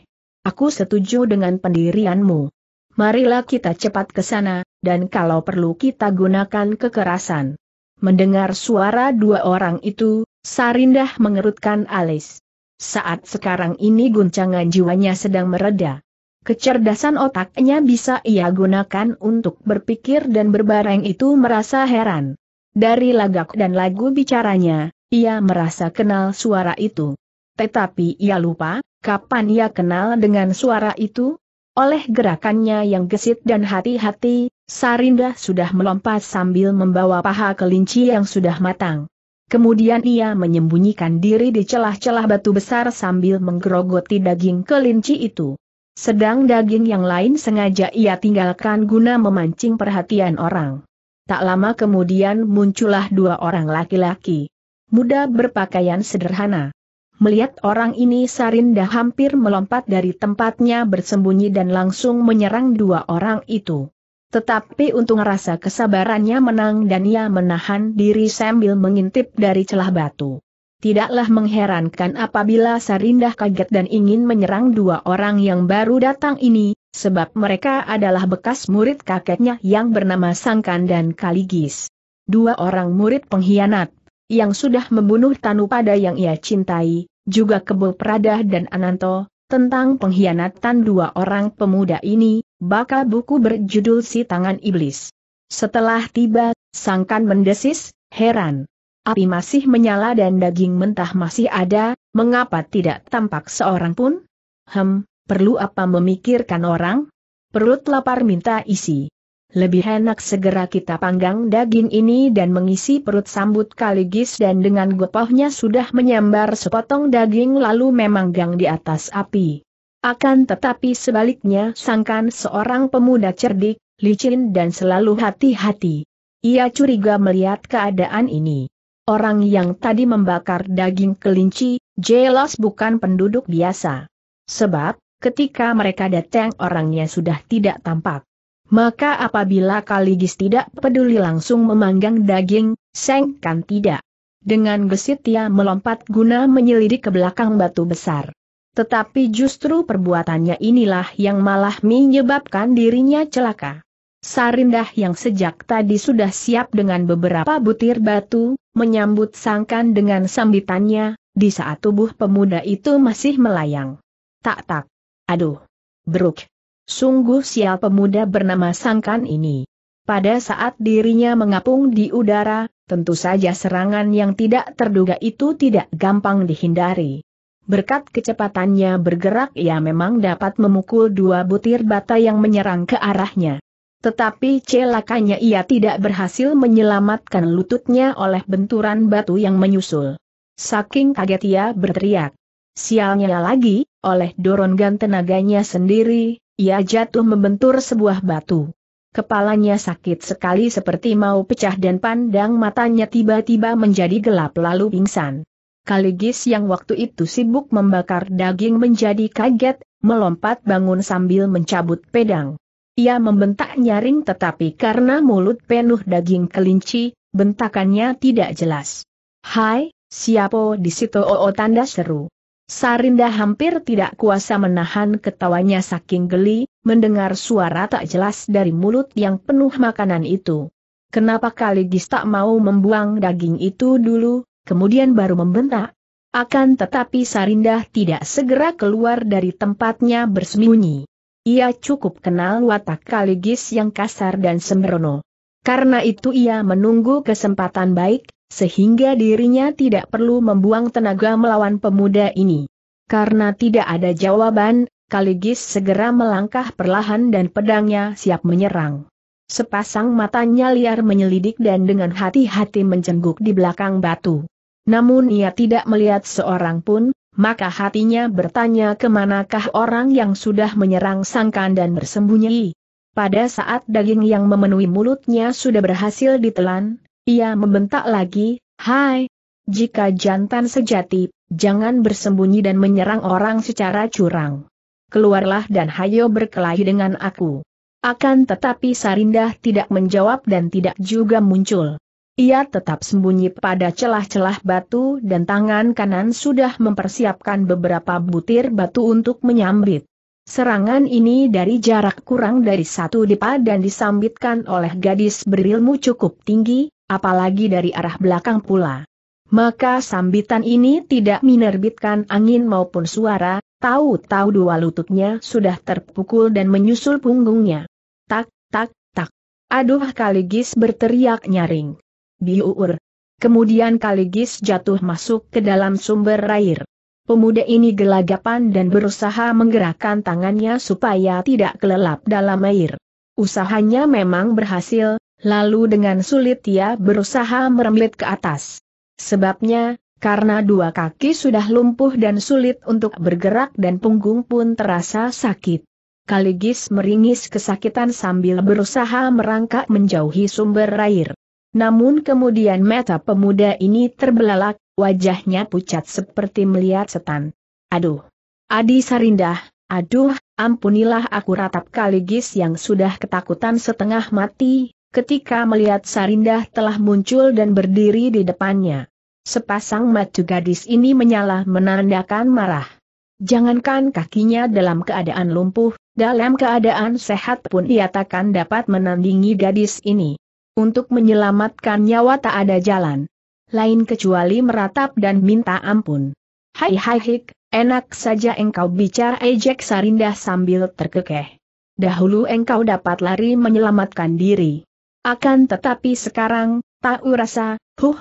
Aku setuju dengan pendirianmu. Marilah kita cepat ke sana, dan kalau perlu kita gunakan kekerasan. Mendengar suara dua orang itu, Sarindah mengerutkan alis. Saat sekarang ini guncangan jiwanya sedang mereda. Kecerdasan otaknya bisa ia gunakan untuk berpikir dan berbareng itu merasa heran. Dari lagak dan lagu bicaranya, ia merasa kenal suara itu. Tetapi ia lupa, kapan ia kenal dengan suara itu? Oleh gerakannya yang gesit dan hati-hati, Sarinda sudah melompat sambil membawa paha kelinci yang sudah matang. Kemudian ia menyembunyikan diri di celah-celah batu besar sambil menggerogoti daging kelinci itu. Sedang daging yang lain sengaja ia tinggalkan guna memancing perhatian orang. Tak lama kemudian muncullah dua orang laki-laki. Muda berpakaian sederhana. Melihat orang ini Sarinda hampir melompat dari tempatnya bersembunyi dan langsung menyerang dua orang itu. Tetapi untung rasa kesabarannya menang dan ia menahan diri sambil mengintip dari celah batu. Tidaklah mengherankan apabila Sarindah kaget dan ingin menyerang dua orang yang baru datang ini, sebab mereka adalah bekas murid kakeknya yang bernama Sangkan dan Kaligis. Dua orang murid pengkhianat, yang sudah membunuh Tanu pada yang ia cintai, juga Kebo Pradah dan Ananto, tentang pengkhianatan dua orang pemuda ini, bakal buku berjudul Si Tangan Iblis. Setelah tiba, Sangkan mendesis, heran. Api masih menyala dan daging mentah masih ada, mengapa tidak tampak seorang pun? Hem, perlu apa memikirkan orang? Perut lapar minta isi. Lebih enak segera kita panggang daging ini dan mengisi perut sambut kaligis dan dengan gopohnya sudah menyambar sepotong daging lalu memanggang di atas api. Akan tetapi sebaliknya sangkan seorang pemuda cerdik, licin dan selalu hati-hati. Ia curiga melihat keadaan ini. Orang yang tadi membakar daging kelinci, jelas bukan penduduk biasa. Sebab, ketika mereka datang orangnya sudah tidak tampak. Maka apabila Kaligis tidak peduli langsung memanggang daging, Seng kan tidak. Dengan gesit ia melompat guna menyelidik ke belakang batu besar. Tetapi justru perbuatannya inilah yang malah menyebabkan dirinya celaka. Sarindah yang sejak tadi sudah siap dengan beberapa butir batu, menyambut sangkan dengan sambitannya, di saat tubuh pemuda itu masih melayang. Tak tak. Aduh. Bruk. Sungguh sial pemuda bernama Sangkan ini. Pada saat dirinya mengapung di udara, tentu saja serangan yang tidak terduga itu tidak gampang dihindari. Berkat kecepatannya bergerak ia memang dapat memukul dua butir bata yang menyerang ke arahnya. Tetapi celakanya ia tidak berhasil menyelamatkan lututnya oleh benturan batu yang menyusul. Saking kaget ia berteriak. Sialnya lagi, oleh dorongan tenaganya sendiri, ia jatuh membentur sebuah batu. Kepalanya sakit sekali seperti mau pecah dan pandang matanya tiba-tiba menjadi gelap lalu pingsan. Kaligis yang waktu itu sibuk membakar daging menjadi kaget, melompat bangun sambil mencabut pedang. Ia membentak nyaring tetapi karena mulut penuh daging kelinci, bentakannya tidak jelas. Hai, siapa di situ oo oh, oh, tanda seru. Sarinda hampir tidak kuasa menahan ketawanya saking geli, mendengar suara tak jelas dari mulut yang penuh makanan itu. Kenapa Kaligis tak mau membuang daging itu dulu, kemudian baru membentak? Akan tetapi Sarinda tidak segera keluar dari tempatnya bersembunyi. Ia cukup kenal watak Kaligis yang kasar dan sembrono. Karena itu ia menunggu kesempatan baik, sehingga dirinya tidak perlu membuang tenaga melawan pemuda ini. Karena tidak ada jawaban, Kaligis segera melangkah perlahan dan pedangnya siap menyerang. Sepasang matanya liar menyelidik dan dengan hati-hati mencengguk di belakang batu. Namun ia tidak melihat seorang pun, maka hatinya bertanya kemanakah orang yang sudah menyerang sangkan dan bersembunyi. Pada saat daging yang memenuhi mulutnya sudah berhasil ditelan, ia membentak lagi, Hai, jika jantan sejati, jangan bersembunyi dan menyerang orang secara curang. Keluarlah dan hayo berkelahi dengan aku. Akan tetapi Sarindah tidak menjawab dan tidak juga muncul. Ia tetap sembunyi pada celah-celah batu dan tangan kanan sudah mempersiapkan beberapa butir batu untuk menyambit. Serangan ini dari jarak kurang dari satu dipa dan disambitkan oleh gadis berilmu cukup tinggi, apalagi dari arah belakang pula. Maka sambitan ini tidak menerbitkan angin maupun suara, tahu-tahu dua lututnya sudah terpukul dan menyusul punggungnya. Tak, tak, tak. Aduh Kaligis berteriak nyaring. Biur. Kemudian Kaligis jatuh masuk ke dalam sumber air. Pemuda ini gelagapan dan berusaha menggerakkan tangannya supaya tidak kelelap dalam air. Usahanya memang berhasil, Lalu dengan sulit ia berusaha merembet ke atas. Sebabnya, karena dua kaki sudah lumpuh dan sulit untuk bergerak dan punggung pun terasa sakit. Kaligis meringis kesakitan sambil berusaha merangkak menjauhi sumber air. Namun kemudian mata pemuda ini terbelalak, wajahnya pucat seperti melihat setan. Aduh! Adi Sarindah, aduh, ampunilah aku ratap Kaligis yang sudah ketakutan setengah mati, ketika melihat Sarindah telah muncul dan berdiri di depannya. Sepasang mata gadis ini menyala menandakan marah. Jangankan kakinya dalam keadaan lumpuh, dalam keadaan sehat pun ia takkan dapat menandingi gadis ini. Untuk menyelamatkan nyawa tak ada jalan. Lain kecuali meratap dan minta ampun. Hai hai hik, enak saja engkau bicara ejek Sarindah sambil terkekeh. Dahulu engkau dapat lari menyelamatkan diri. Akan tetapi sekarang, tak urasa, huh,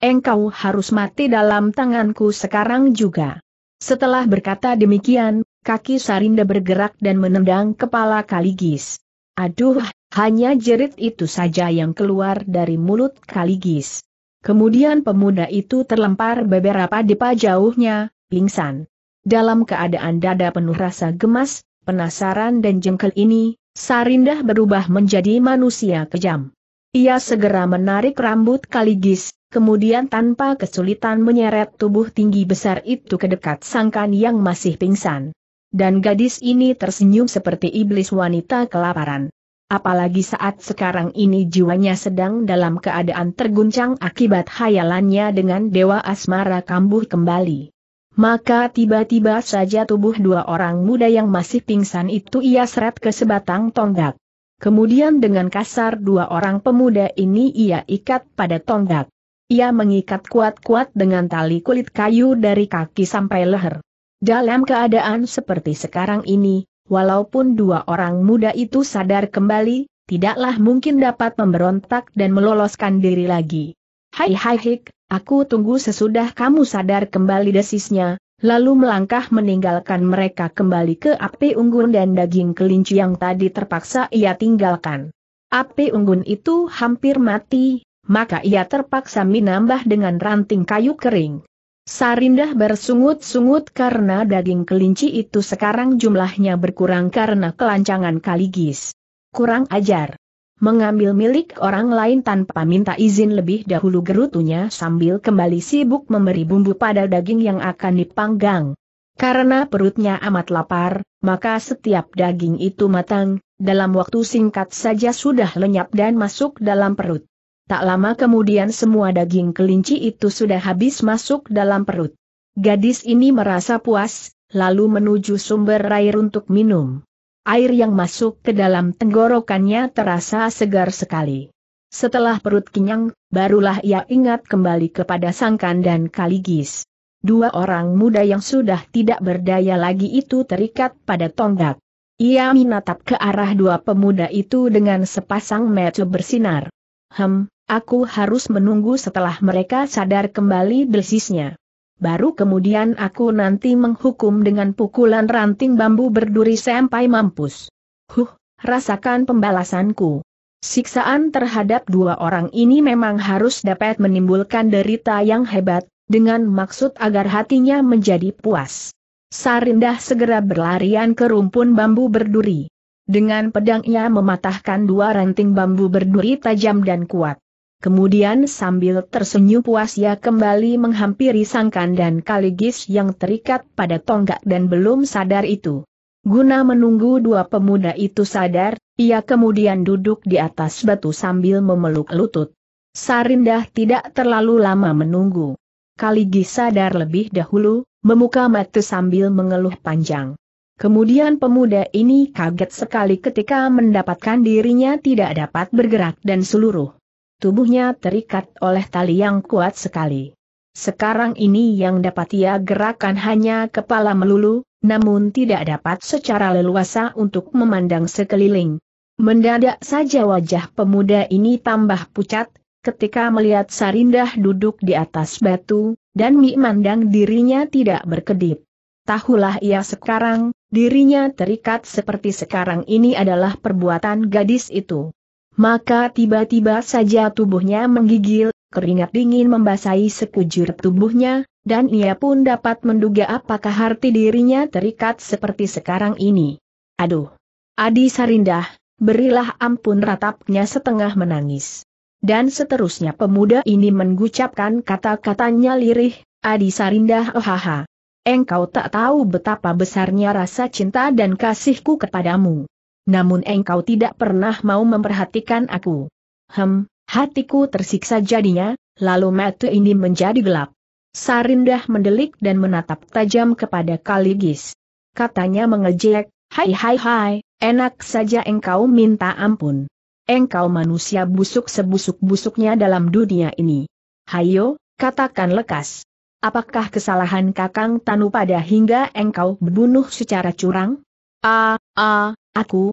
engkau harus mati dalam tanganku sekarang juga. Setelah berkata demikian, kaki Sarinda bergerak dan menendang kepala Kaligis. Aduh, hanya jerit itu saja yang keluar dari mulut Kaligis. Kemudian pemuda itu terlempar beberapa depa jauhnya, pingsan. Dalam keadaan dada penuh rasa gemas, penasaran dan jengkel ini, Sarindah berubah menjadi manusia kejam. Ia segera menarik rambut Kaligis, kemudian tanpa kesulitan menyeret tubuh tinggi besar itu ke dekat sangkan yang masih pingsan. Dan gadis ini tersenyum seperti iblis wanita kelaparan. Apalagi saat sekarang ini jiwanya sedang dalam keadaan terguncang akibat hayalannya dengan Dewa Asmara kambuh kembali. Maka tiba-tiba saja tubuh dua orang muda yang masih pingsan itu ia seret ke sebatang tonggak. Kemudian dengan kasar dua orang pemuda ini ia ikat pada tonggak. Ia mengikat kuat-kuat dengan tali kulit kayu dari kaki sampai leher. Dalam keadaan seperti sekarang ini, walaupun dua orang muda itu sadar kembali, tidaklah mungkin dapat memberontak dan meloloskan diri lagi. Hai hai hik, Aku tunggu sesudah kamu sadar kembali desisnya, lalu melangkah meninggalkan mereka kembali ke api unggun dan daging kelinci yang tadi terpaksa ia tinggalkan. Api unggun itu hampir mati, maka ia terpaksa menambah dengan ranting kayu kering. Sarindah bersungut-sungut karena daging kelinci itu sekarang jumlahnya berkurang karena kelancangan kaligis. Kurang ajar mengambil milik orang lain tanpa minta izin lebih dahulu gerutunya sambil kembali sibuk memberi bumbu pada daging yang akan dipanggang. Karena perutnya amat lapar, maka setiap daging itu matang, dalam waktu singkat saja sudah lenyap dan masuk dalam perut. Tak lama kemudian semua daging kelinci itu sudah habis masuk dalam perut. Gadis ini merasa puas, lalu menuju sumber air untuk minum air yang masuk ke dalam tenggorokannya terasa segar sekali. Setelah perut kenyang, barulah ia ingat kembali kepada Sangkan dan Kaligis. Dua orang muda yang sudah tidak berdaya lagi itu terikat pada tonggak. Ia menatap ke arah dua pemuda itu dengan sepasang mata bersinar. Hem, aku harus menunggu setelah mereka sadar kembali desisnya baru kemudian aku nanti menghukum dengan pukulan ranting bambu berduri sampai mampus. Huh, rasakan pembalasanku. Siksaan terhadap dua orang ini memang harus dapat menimbulkan derita yang hebat, dengan maksud agar hatinya menjadi puas. Sarindah segera berlarian ke rumpun bambu berduri. Dengan pedangnya mematahkan dua ranting bambu berduri tajam dan kuat. Kemudian sambil tersenyum puas ia kembali menghampiri sangkan dan kaligis yang terikat pada tonggak dan belum sadar itu. Guna menunggu dua pemuda itu sadar, ia kemudian duduk di atas batu sambil memeluk lutut. Sarindah tidak terlalu lama menunggu. Kaligis sadar lebih dahulu, memuka mata sambil mengeluh panjang. Kemudian pemuda ini kaget sekali ketika mendapatkan dirinya tidak dapat bergerak dan seluruh Tubuhnya terikat oleh tali yang kuat sekali. Sekarang ini yang dapat ia gerakan hanya kepala melulu, namun tidak dapat secara leluasa untuk memandang sekeliling. Mendadak saja wajah pemuda ini tambah pucat, ketika melihat Sarindah duduk di atas batu, dan Mi memandang dirinya tidak berkedip. Tahulah ia sekarang, dirinya terikat seperti sekarang ini adalah perbuatan gadis itu. Maka tiba-tiba saja tubuhnya menggigil, keringat dingin membasahi sekujur tubuhnya, dan ia pun dapat menduga apakah hati dirinya terikat seperti sekarang ini. Aduh! Adi Sarindah, berilah ampun ratapnya setengah menangis. Dan seterusnya pemuda ini mengucapkan kata-katanya lirih, Adi Sarindah ohaha! Engkau tak tahu betapa besarnya rasa cinta dan kasihku kepadamu namun engkau tidak pernah mau memperhatikan aku. Hem, hatiku tersiksa jadinya, lalu mata ini menjadi gelap. Sarindah mendelik dan menatap tajam kepada Kaligis. Katanya mengejek, hai hai hai, enak saja engkau minta ampun. Engkau manusia busuk sebusuk-busuknya dalam dunia ini. Hayo, katakan lekas. Apakah kesalahan Kakang Tanu pada hingga engkau berbunuh secara curang? Ah, ah, aku,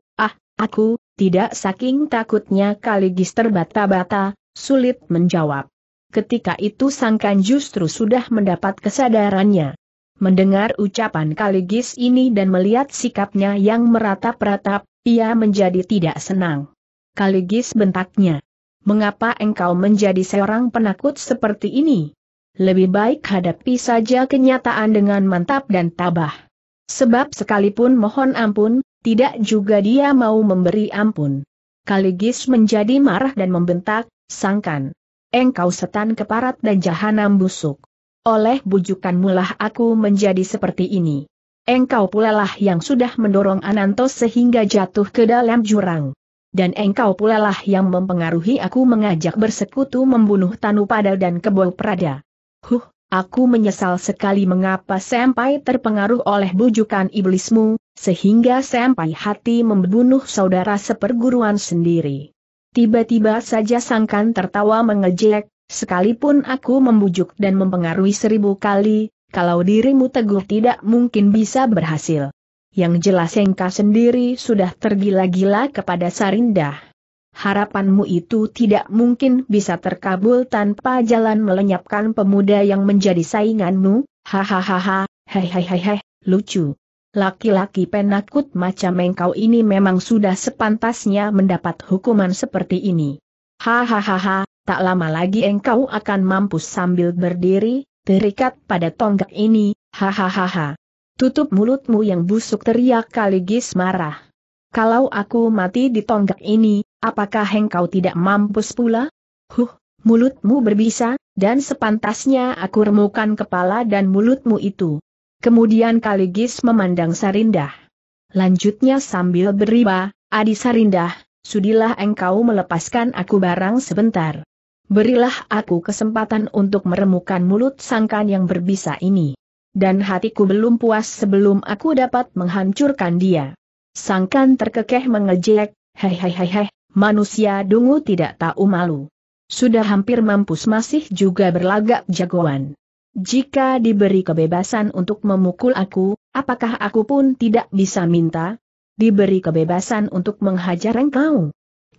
Aku, tidak saking takutnya kaligis terbata-bata, sulit menjawab. Ketika itu Sangkan justru sudah mendapat kesadarannya. Mendengar ucapan kaligis ini dan melihat sikapnya yang meratap-ratap, ia menjadi tidak senang. Kaligis bentaknya. Mengapa engkau menjadi seorang penakut seperti ini? Lebih baik hadapi saja kenyataan dengan mantap dan tabah. Sebab sekalipun mohon ampun, tidak juga dia mau memberi ampun. Kaligis menjadi marah dan membentak, sangkan. Engkau setan keparat dan jahanam busuk. Oleh bujukan mulah aku menjadi seperti ini. Engkau pula lah yang sudah mendorong Ananto sehingga jatuh ke dalam jurang. Dan engkau pula lah yang mempengaruhi aku mengajak bersekutu membunuh Tanu Tanupada dan Kebo Prada. Huh, aku menyesal sekali mengapa sampai terpengaruh oleh bujukan iblismu, sehingga sampai hati membunuh saudara seperguruan sendiri. Tiba-tiba saja sangkan tertawa mengejek, sekalipun aku membujuk dan mempengaruhi seribu kali, kalau dirimu teguh tidak mungkin bisa berhasil. Yang jelas engkau sendiri sudah tergila-gila kepada Sarindah. Harapanmu itu tidak mungkin bisa terkabul tanpa jalan melenyapkan pemuda yang menjadi sainganmu, hahaha, hehehehe, lucu. Laki-laki penakut macam engkau ini memang sudah sepantasnya mendapat hukuman seperti ini. Hahaha, tak lama lagi engkau akan mampus sambil berdiri, terikat pada tonggak ini, hahaha. Tutup mulutmu yang busuk teriak Kaligis marah. Kalau aku mati di tonggak ini, apakah engkau tidak mampus pula? Huh, mulutmu berbisa, dan sepantasnya aku remukan kepala dan mulutmu itu. Kemudian Kaligis memandang Sarindah. Lanjutnya sambil beriba, Adi Sarindah, sudilah engkau melepaskan aku barang sebentar. Berilah aku kesempatan untuk meremukan mulut sangkan yang berbisa ini. Dan hatiku belum puas sebelum aku dapat menghancurkan dia. Sangkan terkekeh mengejek, hehehehe, manusia dungu tidak tahu malu. Sudah hampir mampus masih juga berlagak jagoan. Jika diberi kebebasan untuk memukul aku, apakah aku pun tidak bisa minta? Diberi kebebasan untuk menghajar engkau?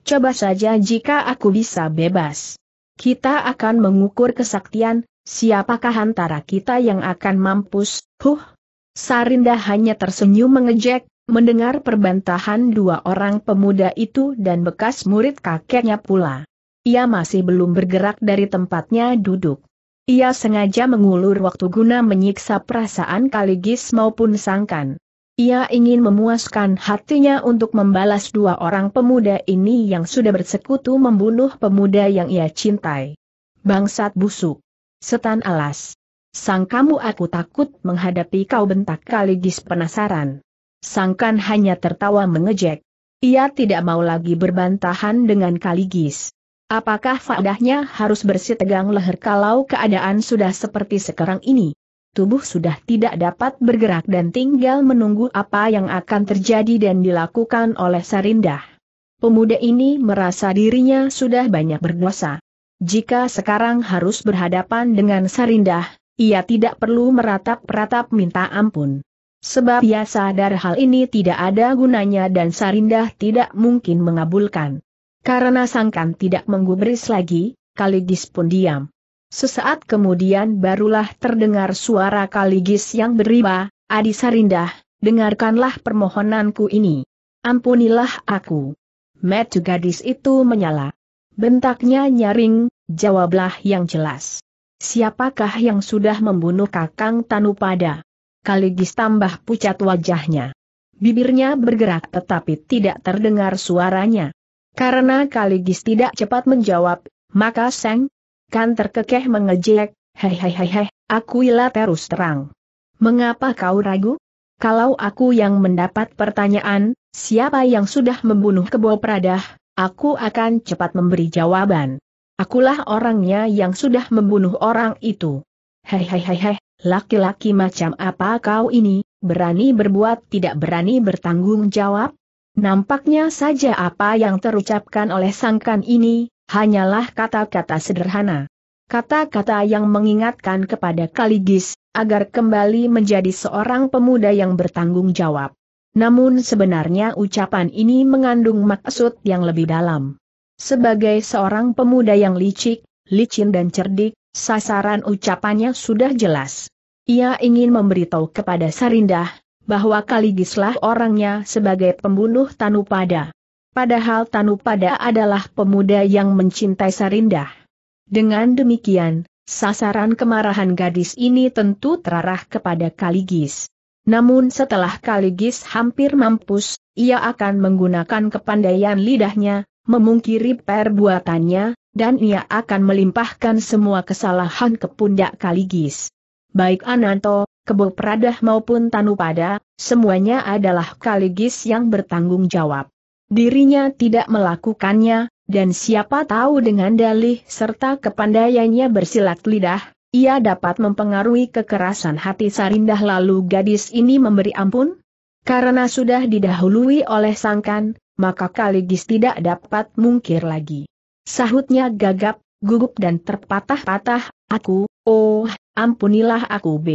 Coba saja jika aku bisa bebas. Kita akan mengukur kesaktian, siapakah antara kita yang akan mampus, huh? Sarinda hanya tersenyum mengejek, mendengar perbantahan dua orang pemuda itu dan bekas murid kakeknya pula. Ia masih belum bergerak dari tempatnya duduk. Ia sengaja mengulur waktu guna menyiksa perasaan Kaligis maupun Sangkan. Ia ingin memuaskan hatinya untuk membalas dua orang pemuda ini yang sudah bersekutu membunuh pemuda yang ia cintai. Bangsat busuk. Setan alas. Sang kamu aku takut menghadapi kau bentak Kaligis penasaran. Sangkan hanya tertawa mengejek. Ia tidak mau lagi berbantahan dengan Kaligis. Apakah faedahnya harus bersih tegang leher kalau keadaan sudah seperti sekarang ini? Tubuh sudah tidak dapat bergerak dan tinggal menunggu apa yang akan terjadi dan dilakukan oleh Sarinda. Pemuda ini merasa dirinya sudah banyak berdosa. Jika sekarang harus berhadapan dengan Sarinda, ia tidak perlu meratap-ratap minta ampun. Sebab ia sadar hal ini tidak ada gunanya dan Sarinda tidak mungkin mengabulkan. Karena sangkan tidak menggubris lagi, Kaligis pun diam. Sesaat kemudian barulah terdengar suara Kaligis yang beriba, Adi Sarindah, dengarkanlah permohonanku ini. Ampunilah aku. Metu gadis itu menyala. Bentaknya nyaring, jawablah yang jelas. Siapakah yang sudah membunuh Kakang Tanupada? Kaligis tambah pucat wajahnya. Bibirnya bergerak tetapi tidak terdengar suaranya. Karena Kaligis tidak cepat menjawab, maka Seng kan terkekeh mengejek, hehehehe, aku akuilah terus terang. Mengapa kau ragu? Kalau aku yang mendapat pertanyaan, siapa yang sudah membunuh kebo Pradah, aku akan cepat memberi jawaban. Akulah orangnya yang sudah membunuh orang itu. Hehehehe, laki-laki macam apa kau ini, berani berbuat tidak berani bertanggung jawab? Nampaknya saja apa yang terucapkan oleh sangkan ini, hanyalah kata-kata sederhana. Kata-kata yang mengingatkan kepada Kaligis, agar kembali menjadi seorang pemuda yang bertanggung jawab. Namun sebenarnya ucapan ini mengandung maksud yang lebih dalam. Sebagai seorang pemuda yang licik, licin dan cerdik, sasaran ucapannya sudah jelas. Ia ingin memberitahu kepada Sarindah, bahwa Kaligislah orangnya sebagai pembunuh Tanupada. Padahal Tanupada adalah pemuda yang mencintai Sarindah. Dengan demikian, sasaran kemarahan gadis ini tentu terarah kepada Kaligis. Namun setelah Kaligis hampir mampus, ia akan menggunakan kepandaian lidahnya, memungkiri perbuatannya, dan ia akan melimpahkan semua kesalahan ke pundak Kaligis. Baik Ananto, Kebo Pradah maupun Tanupada, semuanya adalah Kaligis yang bertanggung jawab. Dirinya tidak melakukannya, dan siapa tahu dengan dalih serta kepandaiannya bersilat lidah, ia dapat mempengaruhi kekerasan hati Sarindah lalu gadis ini memberi ampun? Karena sudah didahului oleh sangkan, maka Kaligis tidak dapat mungkir lagi. Sahutnya gagap, gugup dan terpatah-patah, aku, oh, ampunilah aku B.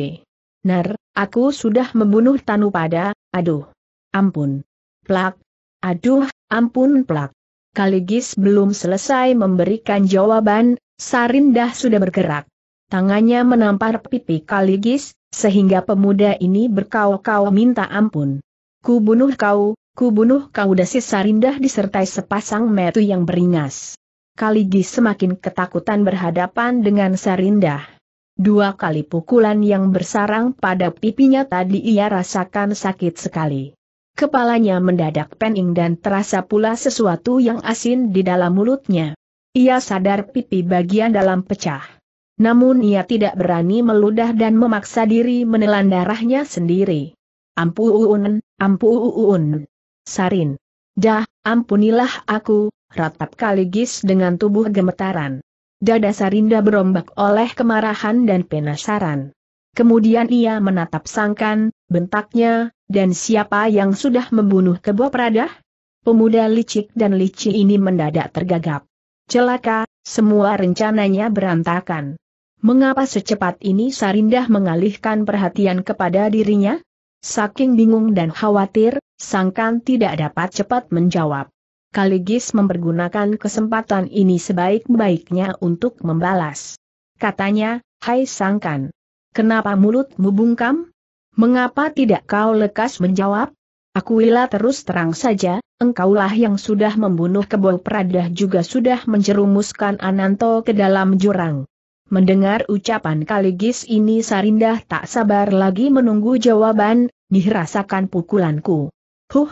Ner, aku sudah membunuh Tanu pada. aduh. Ampun. Plak. Aduh, ampun plak. Kaligis belum selesai memberikan jawaban, Sarindah sudah bergerak. Tangannya menampar pipi Kaligis, sehingga pemuda ini berkau-kau minta ampun. Ku bunuh kau, ku bunuh kau dasi Sarindah disertai sepasang metu yang beringas. Kaligis semakin ketakutan berhadapan dengan Sarindah. Dua kali pukulan yang bersarang pada pipinya tadi ia rasakan sakit sekali. Kepalanya mendadak pening dan terasa pula sesuatu yang asin di dalam mulutnya. Ia sadar pipi bagian dalam pecah. Namun ia tidak berani meludah dan memaksa diri menelan darahnya sendiri. ampu uun. Sarin. Dah, ampunilah aku, ratap Kaligis dengan tubuh gemetaran. Dada Sarinda berombak oleh kemarahan dan penasaran. Kemudian ia menatap sangkan, bentaknya, dan siapa yang sudah membunuh kebo pradah? Pemuda licik dan lici ini mendadak tergagap. Celaka, semua rencananya berantakan. Mengapa secepat ini Sarinda mengalihkan perhatian kepada dirinya? Saking bingung dan khawatir, Sangkan tidak dapat cepat menjawab kaligis mempergunakan kesempatan ini sebaik-baiknya untuk membalas. Katanya, Hai Sangkan, kenapa mulutmu bungkam? Mengapa tidak kau lekas menjawab? Akuilah terus terang saja, engkaulah yang sudah membunuh kebo Pradah juga sudah menjerumuskan Ananto ke dalam jurang. Mendengar ucapan Kaligis ini Sarindah tak sabar lagi menunggu jawaban, dirasakan pukulanku. Huh!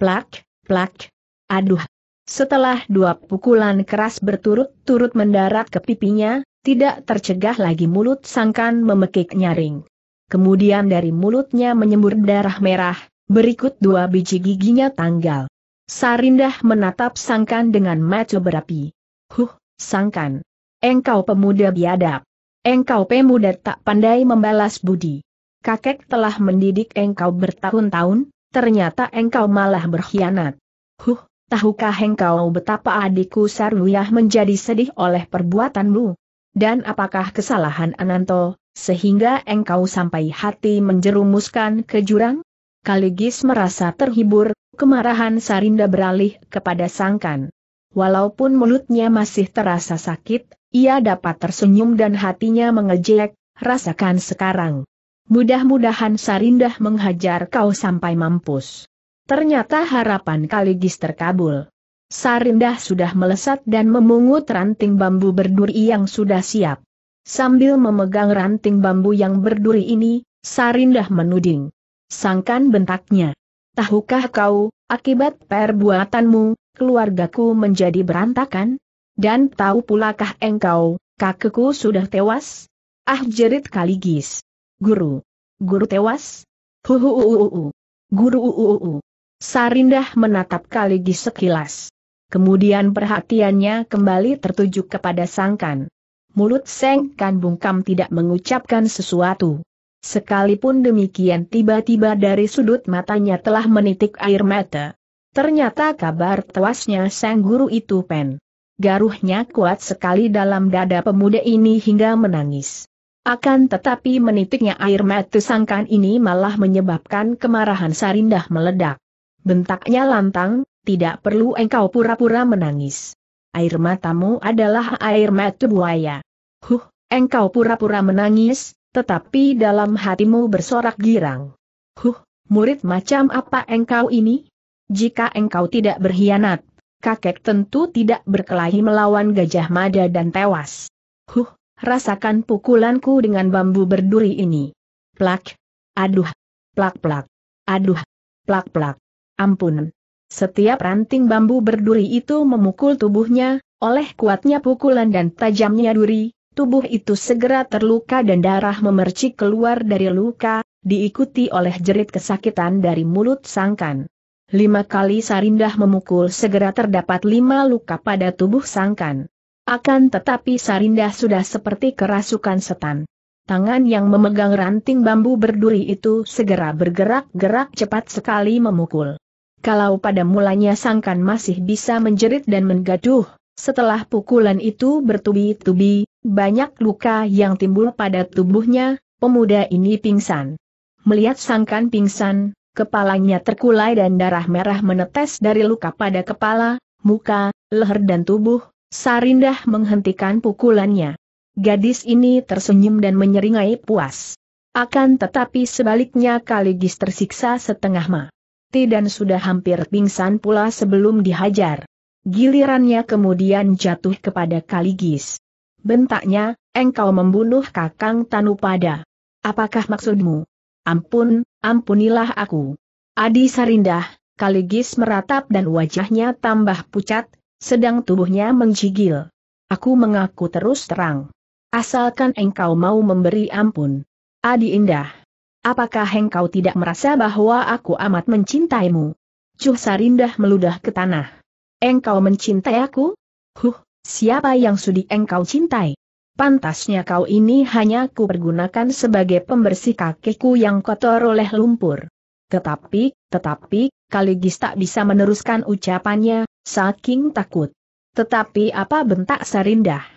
Plak, plak, Aduh! Setelah dua pukulan keras berturut-turut mendarat ke pipinya, tidak tercegah lagi mulut sangkan memekik nyaring. Kemudian dari mulutnya menyembur darah merah, berikut dua biji giginya tanggal. Sarindah menatap sangkan dengan mata berapi. Huh, sangkan. Engkau pemuda biadab. Engkau pemuda tak pandai membalas budi. Kakek telah mendidik engkau bertahun-tahun, ternyata engkau malah berkhianat. Huh, tahukah engkau betapa adikku Sarwiyah menjadi sedih oleh perbuatanmu? Dan apakah kesalahan Ananto, sehingga engkau sampai hati menjerumuskan ke jurang? Kaligis merasa terhibur, kemarahan Sarinda beralih kepada Sangkan. Walaupun mulutnya masih terasa sakit, ia dapat tersenyum dan hatinya mengejek, rasakan sekarang. Mudah-mudahan Sarinda menghajar kau sampai mampus. Ternyata harapan Kaligis terkabul. Sarindah sudah melesat dan memungut ranting bambu berduri yang sudah siap. Sambil memegang ranting bambu yang berduri ini, Sarindah menuding. Sangkan bentaknya. Tahukah kau, akibat perbuatanmu, keluargaku menjadi berantakan? Dan tahu pulakah engkau, kakekku sudah tewas? Ah jerit Kaligis. Guru. Guru tewas? Huhuhuhuhu. Guru uuu. Sarindah menatap Kaligi sekilas. Kemudian perhatiannya kembali tertuju kepada Sangkan. Mulut Seng bungkam tidak mengucapkan sesuatu. Sekalipun demikian tiba-tiba dari sudut matanya telah menitik air mata. Ternyata kabar tewasnya sang guru itu pen. Garuhnya kuat sekali dalam dada pemuda ini hingga menangis. Akan tetapi menitiknya air mata sangkan ini malah menyebabkan kemarahan Sarindah meledak. Bentaknya lantang, tidak perlu engkau pura-pura menangis. Air matamu adalah air mata buaya. Huh, engkau pura-pura menangis, tetapi dalam hatimu bersorak girang. Huh, murid macam apa engkau ini? Jika engkau tidak berkhianat, kakek tentu tidak berkelahi melawan Gajah Mada dan tewas. Huh, rasakan pukulanku dengan bambu berduri ini. Plak. Aduh. Plak-plak. Aduh. Plak-plak. Ampun. Setiap ranting bambu berduri itu memukul tubuhnya, oleh kuatnya pukulan dan tajamnya duri, tubuh itu segera terluka dan darah memercik keluar dari luka, diikuti oleh jerit kesakitan dari mulut sangkan. Lima kali Sarindah memukul segera terdapat lima luka pada tubuh sangkan. Akan tetapi Sarindah sudah seperti kerasukan setan. Tangan yang memegang ranting bambu berduri itu segera bergerak-gerak cepat sekali memukul kalau pada mulanya sangkan masih bisa menjerit dan menggaduh, setelah pukulan itu bertubi-tubi, banyak luka yang timbul pada tubuhnya, pemuda ini pingsan. Melihat sangkan pingsan, kepalanya terkulai dan darah merah menetes dari luka pada kepala, muka, leher dan tubuh, Sarindah menghentikan pukulannya. Gadis ini tersenyum dan menyeringai puas. Akan tetapi sebaliknya Kaligis tersiksa setengah mati mati dan sudah hampir pingsan pula sebelum dihajar. Gilirannya kemudian jatuh kepada Kaligis. Bentaknya, engkau membunuh Kakang Tanupada. Apakah maksudmu? Ampun, ampunilah aku. Adi Sarindah, Kaligis meratap dan wajahnya tambah pucat, sedang tubuhnya menggigil. Aku mengaku terus terang. Asalkan engkau mau memberi ampun. Adi Indah. Apakah engkau tidak merasa bahwa aku amat mencintaimu? Cuh Sarindah meludah ke tanah. Engkau mencintai aku? Huh, siapa yang sudi engkau cintai? Pantasnya kau ini hanya ku pergunakan sebagai pembersih kakiku yang kotor oleh lumpur. Tetapi, tetapi, Kaligis tak bisa meneruskan ucapannya, saking takut. Tetapi apa bentak Sarindah?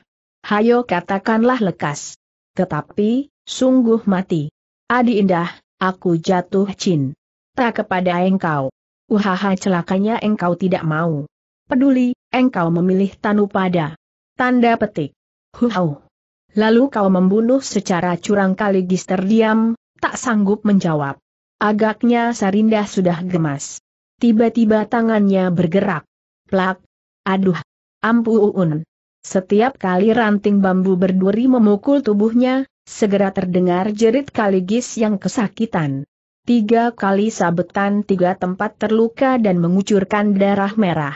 Hayo katakanlah lekas. Tetapi, sungguh mati. Adi Indah, aku jatuh cinta tak kepada engkau. Uhaha celakanya engkau tidak mau. Peduli, engkau memilih tanu pada. Tanda petik. Huau. Lalu kau membunuh secara curang kali Gister diam, tak sanggup menjawab. Agaknya Sarinda sudah gemas. Tiba-tiba tangannya bergerak. Plak. Aduh. Ampun. Setiap kali ranting bambu berduri memukul tubuhnya, Segera terdengar jerit kaligis yang kesakitan. Tiga kali sabetan tiga tempat terluka dan mengucurkan darah merah.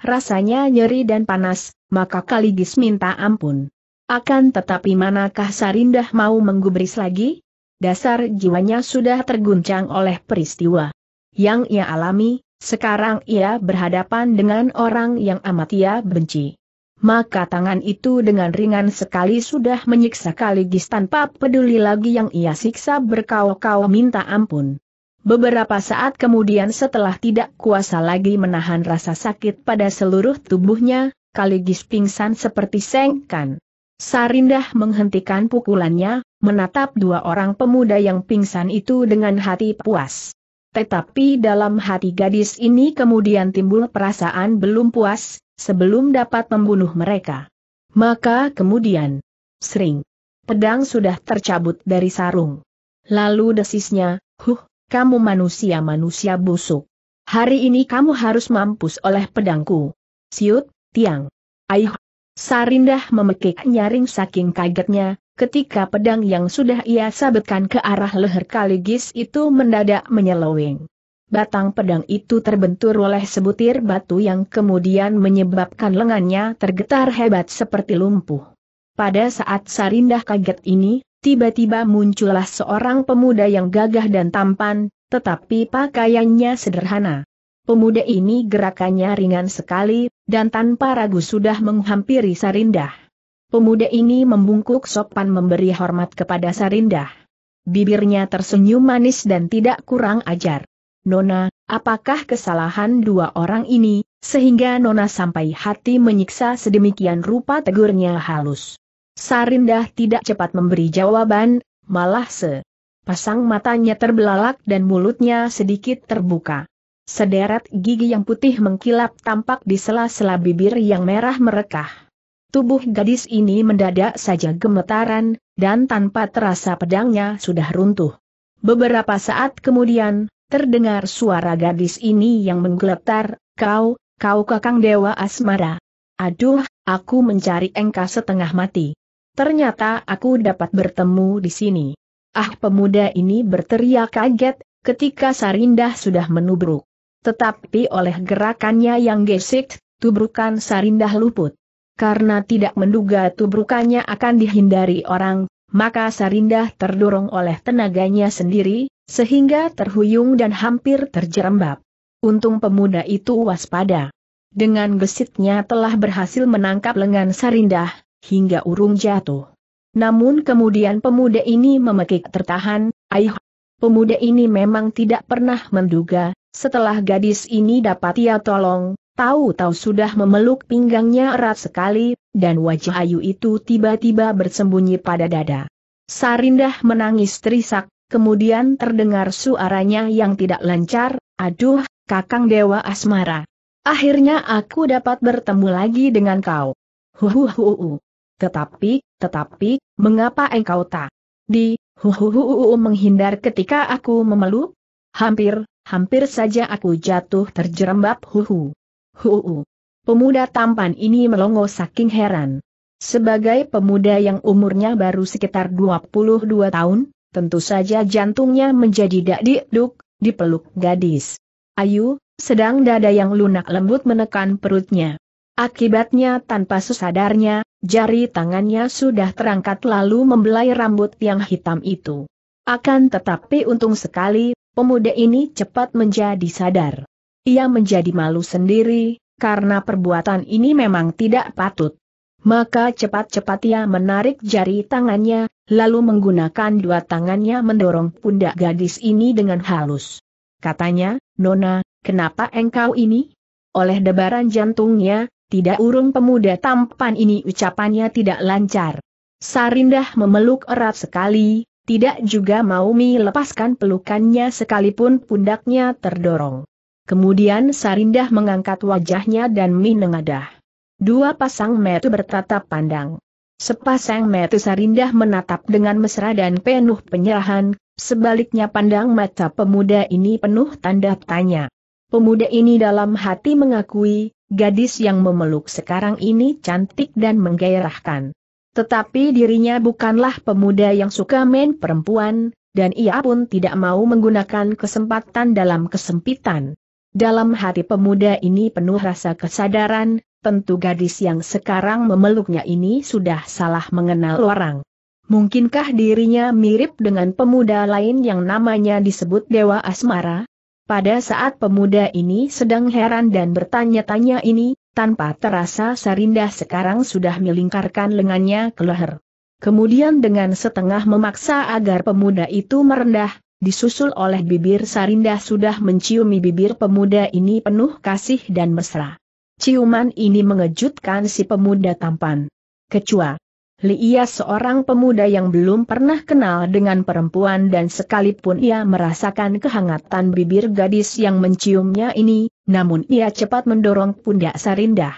Rasanya nyeri dan panas, maka kaligis minta ampun. Akan tetapi manakah Sarindah mau menggubris lagi? Dasar jiwanya sudah terguncang oleh peristiwa yang ia alami, sekarang ia berhadapan dengan orang yang amat ia benci maka tangan itu dengan ringan sekali sudah menyiksa Kaligis tanpa peduli lagi yang ia siksa berkau-kau minta ampun. Beberapa saat kemudian setelah tidak kuasa lagi menahan rasa sakit pada seluruh tubuhnya, Kaligis pingsan seperti sengkan. Sarindah menghentikan pukulannya, menatap dua orang pemuda yang pingsan itu dengan hati puas. Tetapi dalam hati gadis ini kemudian timbul perasaan belum puas, sebelum dapat membunuh mereka. Maka kemudian, sering, pedang sudah tercabut dari sarung. Lalu desisnya, huh, kamu manusia-manusia busuk. Hari ini kamu harus mampus oleh pedangku. Siut, tiang. Aih. Sarindah memekik nyaring saking kagetnya, ketika pedang yang sudah ia sabetkan ke arah leher Kaligis itu mendadak menyeloweng batang pedang itu terbentur oleh sebutir batu yang kemudian menyebabkan lengannya tergetar hebat seperti lumpuh. Pada saat Sarindah kaget ini, tiba-tiba muncullah seorang pemuda yang gagah dan tampan, tetapi pakaiannya sederhana. Pemuda ini gerakannya ringan sekali, dan tanpa ragu sudah menghampiri Sarindah. Pemuda ini membungkuk sopan memberi hormat kepada Sarindah. Bibirnya tersenyum manis dan tidak kurang ajar. Nona, apakah kesalahan dua orang ini, sehingga Nona sampai hati menyiksa sedemikian rupa tegurnya halus. Sarindah tidak cepat memberi jawaban, malah se. Pasang matanya terbelalak dan mulutnya sedikit terbuka. Sederet gigi yang putih mengkilap tampak di sela-sela bibir yang merah merekah. Tubuh gadis ini mendadak saja gemetaran, dan tanpa terasa pedangnya sudah runtuh. Beberapa saat kemudian, Terdengar suara gadis ini yang menggeletar, kau, kau kakang Dewa Asmara. Aduh, aku mencari engkau setengah mati. Ternyata aku dapat bertemu di sini. Ah pemuda ini berteriak kaget, ketika Sarindah sudah menubruk. Tetapi oleh gerakannya yang gesit, tubrukan Sarindah luput. Karena tidak menduga tubrukannya akan dihindari orang, maka Sarindah terdorong oleh tenaganya sendiri, sehingga terhuyung dan hampir terjerembab. Untung pemuda itu waspada. Dengan gesitnya telah berhasil menangkap lengan Sarindah, hingga urung jatuh. Namun kemudian pemuda ini memekik tertahan, aih. Pemuda ini memang tidak pernah menduga, setelah gadis ini dapat ia tolong, tahu-tahu sudah memeluk pinggangnya erat sekali, dan wajah Ayu itu tiba-tiba bersembunyi pada dada. Sarindah menangis terisak, Kemudian terdengar suaranya yang tidak lancar, aduh, kakang Dewa Asmara. Akhirnya aku dapat bertemu lagi dengan kau. Huhuhuhu. Tetapi, tetapi, mengapa engkau tak di huhuhuhu menghindar ketika aku memeluk? Hampir, hampir saja aku jatuh terjerembab huhu. Huhu. Pemuda tampan ini melongo saking heran. Sebagai pemuda yang umurnya baru sekitar 22 tahun, tentu saja jantungnya menjadi dak dieduk, dipeluk gadis. Ayu, sedang dada yang lunak lembut menekan perutnya. Akibatnya tanpa sesadarnya, jari tangannya sudah terangkat lalu membelai rambut yang hitam itu. Akan tetapi untung sekali, pemuda ini cepat menjadi sadar. Ia menjadi malu sendiri, karena perbuatan ini memang tidak patut. Maka cepat-cepat ia menarik jari tangannya, lalu menggunakan dua tangannya mendorong pundak gadis ini dengan halus. Katanya, Nona, kenapa engkau ini? Oleh debaran jantungnya, tidak urung pemuda tampan ini ucapannya tidak lancar. Sarindah memeluk erat sekali, tidak juga mau melepaskan pelukannya sekalipun pundaknya terdorong. Kemudian Sarindah mengangkat wajahnya dan menengadah. Dua pasang mata bertatap pandang. Sepasang mata Sarindah menatap dengan mesra dan penuh penyerahan, sebaliknya pandang mata pemuda ini penuh tanda tanya. Pemuda ini dalam hati mengakui, gadis yang memeluk sekarang ini cantik dan menggairahkan. Tetapi dirinya bukanlah pemuda yang suka main perempuan, dan ia pun tidak mau menggunakan kesempatan dalam kesempitan. Dalam hati pemuda ini penuh rasa kesadaran, tentu gadis yang sekarang memeluknya ini sudah salah mengenal orang. Mungkinkah dirinya mirip dengan pemuda lain yang namanya disebut Dewa Asmara? Pada saat pemuda ini sedang heran dan bertanya-tanya ini, tanpa terasa Sarinda sekarang sudah melingkarkan lengannya ke leher. Kemudian dengan setengah memaksa agar pemuda itu merendah, disusul oleh bibir Sarinda sudah menciumi bibir pemuda ini penuh kasih dan mesra. Ciuman ini mengejutkan si pemuda tampan. Kecua. ia seorang pemuda yang belum pernah kenal dengan perempuan dan sekalipun ia merasakan kehangatan bibir gadis yang menciumnya ini, namun ia cepat mendorong pundak Sarindah.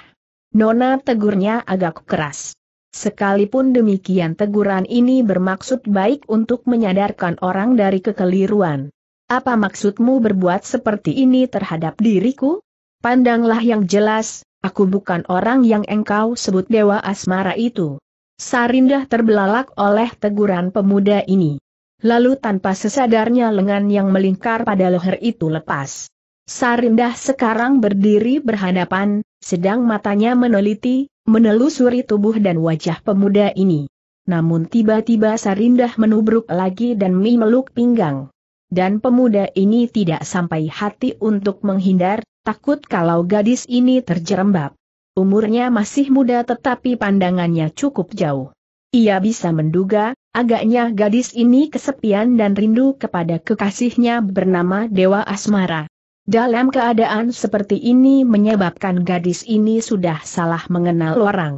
Nona tegurnya agak keras. Sekalipun demikian teguran ini bermaksud baik untuk menyadarkan orang dari kekeliruan. Apa maksudmu berbuat seperti ini terhadap diriku? Pandanglah yang jelas, aku bukan orang yang engkau sebut dewa asmara itu. Sarindah terbelalak oleh teguran pemuda ini. Lalu tanpa sesadarnya lengan yang melingkar pada leher itu lepas. Sarindah sekarang berdiri berhadapan, sedang matanya meneliti, menelusuri tubuh dan wajah pemuda ini. Namun tiba-tiba Sarindah menubruk lagi dan memeluk pinggang. Dan pemuda ini tidak sampai hati untuk menghindar, takut kalau gadis ini terjerembab. Umurnya masih muda tetapi pandangannya cukup jauh. Ia bisa menduga, agaknya gadis ini kesepian dan rindu kepada kekasihnya bernama Dewa Asmara. Dalam keadaan seperti ini menyebabkan gadis ini sudah salah mengenal orang.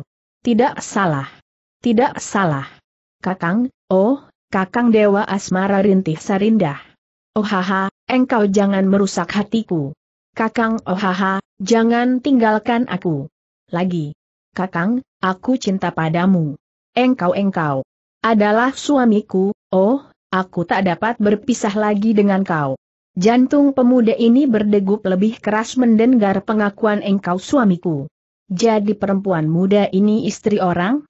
Tidak salah. Tidak salah. Kakang, oh, kakang Dewa Asmara rintih sarindah. Oh haha, engkau jangan merusak hatiku. Kakang Ohaha, oh, jangan tinggalkan aku. Lagi. Kakang, aku cinta padamu. Engkau-engkau adalah suamiku, oh, aku tak dapat berpisah lagi dengan kau. Jantung pemuda ini berdegup lebih keras mendengar pengakuan engkau suamiku. Jadi perempuan muda ini istri orang?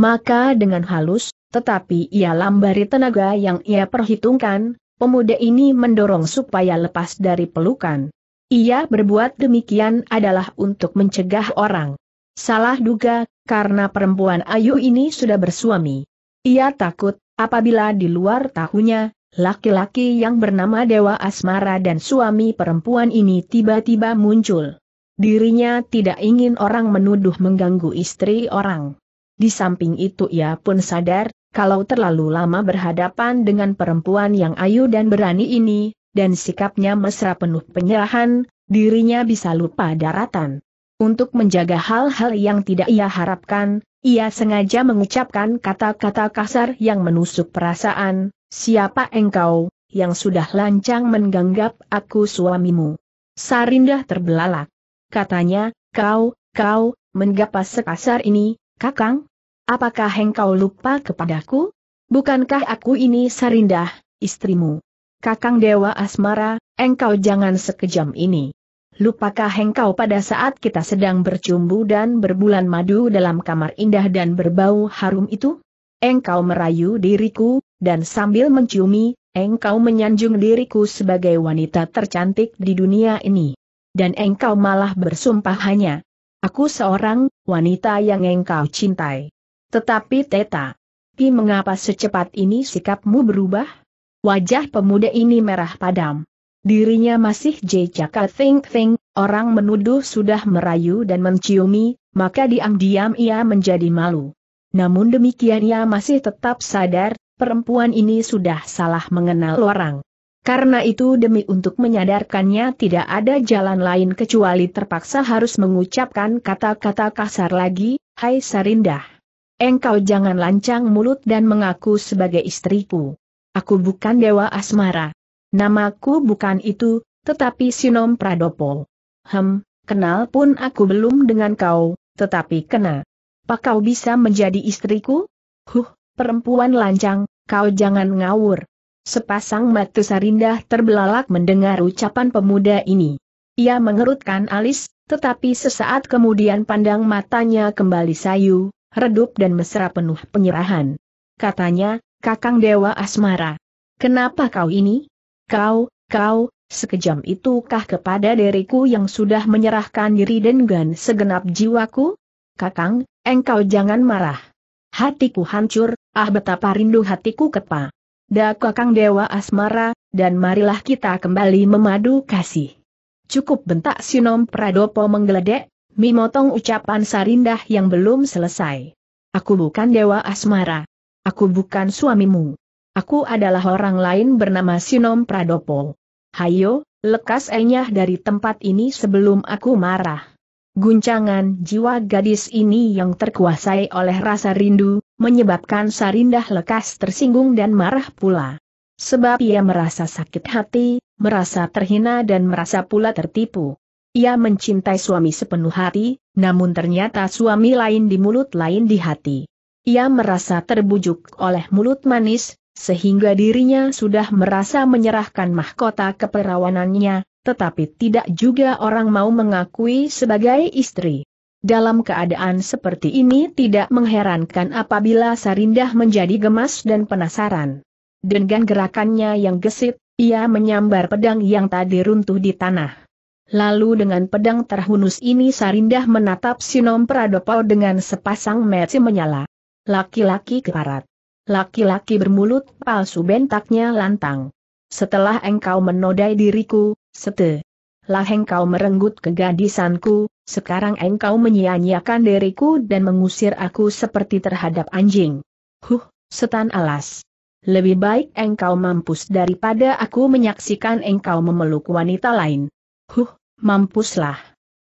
Maka dengan halus, tetapi ia lambari tenaga yang ia perhitungkan, pemuda ini mendorong supaya lepas dari pelukan. Ia berbuat demikian adalah untuk mencegah orang. Salah duga, karena perempuan Ayu ini sudah bersuami. Ia takut, apabila di luar tahunya, laki-laki yang bernama Dewa Asmara dan suami perempuan ini tiba-tiba muncul. Dirinya tidak ingin orang menuduh mengganggu istri orang. Di samping itu ia pun sadar, kalau terlalu lama berhadapan dengan perempuan yang ayu dan berani ini, dan sikapnya mesra penuh penyerahan, dirinya bisa lupa daratan. Untuk menjaga hal-hal yang tidak ia harapkan, ia sengaja mengucapkan kata-kata kasar yang menusuk perasaan, siapa engkau, yang sudah lancang menganggap aku suamimu. Sarindah terbelalak. Katanya, kau, kau, menggapas sekasar ini, kakang? Apakah engkau lupa kepadaku? Bukankah aku ini Sarindah, istrimu? Kakang Dewa Asmara, engkau jangan sekejam ini. Lupakah engkau pada saat kita sedang bercumbu dan berbulan madu dalam kamar indah dan berbau harum itu? Engkau merayu diriku, dan sambil menciumi, engkau menyanjung diriku sebagai wanita tercantik di dunia ini. Dan engkau malah bersumpah hanya, aku seorang wanita yang engkau cintai. Tetapi Teta, Pi mengapa secepat ini sikapmu berubah? Wajah pemuda ini merah padam. Dirinya masih jejaka ah, Think Think, orang menuduh sudah merayu dan menciumi, maka diam-diam ia menjadi malu. Namun demikian ia masih tetap sadar, perempuan ini sudah salah mengenal orang. Karena itu demi untuk menyadarkannya tidak ada jalan lain kecuali terpaksa harus mengucapkan kata-kata kasar lagi, Hai Sarindah. Engkau jangan lancang mulut dan mengaku sebagai istriku. Aku bukan Dewa Asmara. Namaku bukan itu, tetapi Sinom Pradopo. Hem, kenal pun aku belum dengan kau, tetapi kena. Apa kau bisa menjadi istriku? Huh, perempuan lancang, kau jangan ngawur. Sepasang mata Sarindah terbelalak mendengar ucapan pemuda ini. Ia mengerutkan alis, tetapi sesaat kemudian pandang matanya kembali sayu, redup dan mesra penuh penyerahan. Katanya, Kakang Dewa Asmara. Kenapa kau ini? Kau, kau, sekejam itukah kepada diriku yang sudah menyerahkan diri dengan segenap jiwaku? Kakang, engkau jangan marah. Hatiku hancur, ah betapa rindu hatiku kepa. Da Kakang Dewa Asmara, dan marilah kita kembali memadu kasih. Cukup bentak Sinom Pradopo menggeledek, mimotong ucapan Sarindah yang belum selesai. Aku bukan Dewa Asmara. Aku bukan suamimu. Aku adalah orang lain bernama Sinom Pradopo. Hayo, lekas enyah dari tempat ini sebelum aku marah. Guncangan jiwa gadis ini yang terkuasai oleh rasa rindu, menyebabkan Sarindah lekas tersinggung dan marah pula. Sebab ia merasa sakit hati, merasa terhina dan merasa pula tertipu. Ia mencintai suami sepenuh hati, namun ternyata suami lain di mulut lain di hati. Ia merasa terbujuk oleh mulut manis, sehingga dirinya sudah merasa menyerahkan mahkota keperawanannya, tetapi tidak juga orang mau mengakui sebagai istri. Dalam keadaan seperti ini tidak mengherankan apabila Sarindah menjadi gemas dan penasaran. Dengan gerakannya yang gesit, ia menyambar pedang yang tadi runtuh di tanah. Lalu dengan pedang terhunus ini Sarindah menatap Sinom Pradopo dengan sepasang mata menyala. Laki-laki keparat. Laki-laki bermulut palsu bentaknya lantang. Setelah engkau menodai diriku, sete. Lah engkau merenggut kegadisanku, sekarang engkau menyia-nyiakan diriku dan mengusir aku seperti terhadap anjing. Huh, setan alas. Lebih baik engkau mampus daripada aku menyaksikan engkau memeluk wanita lain. Huh, mampuslah.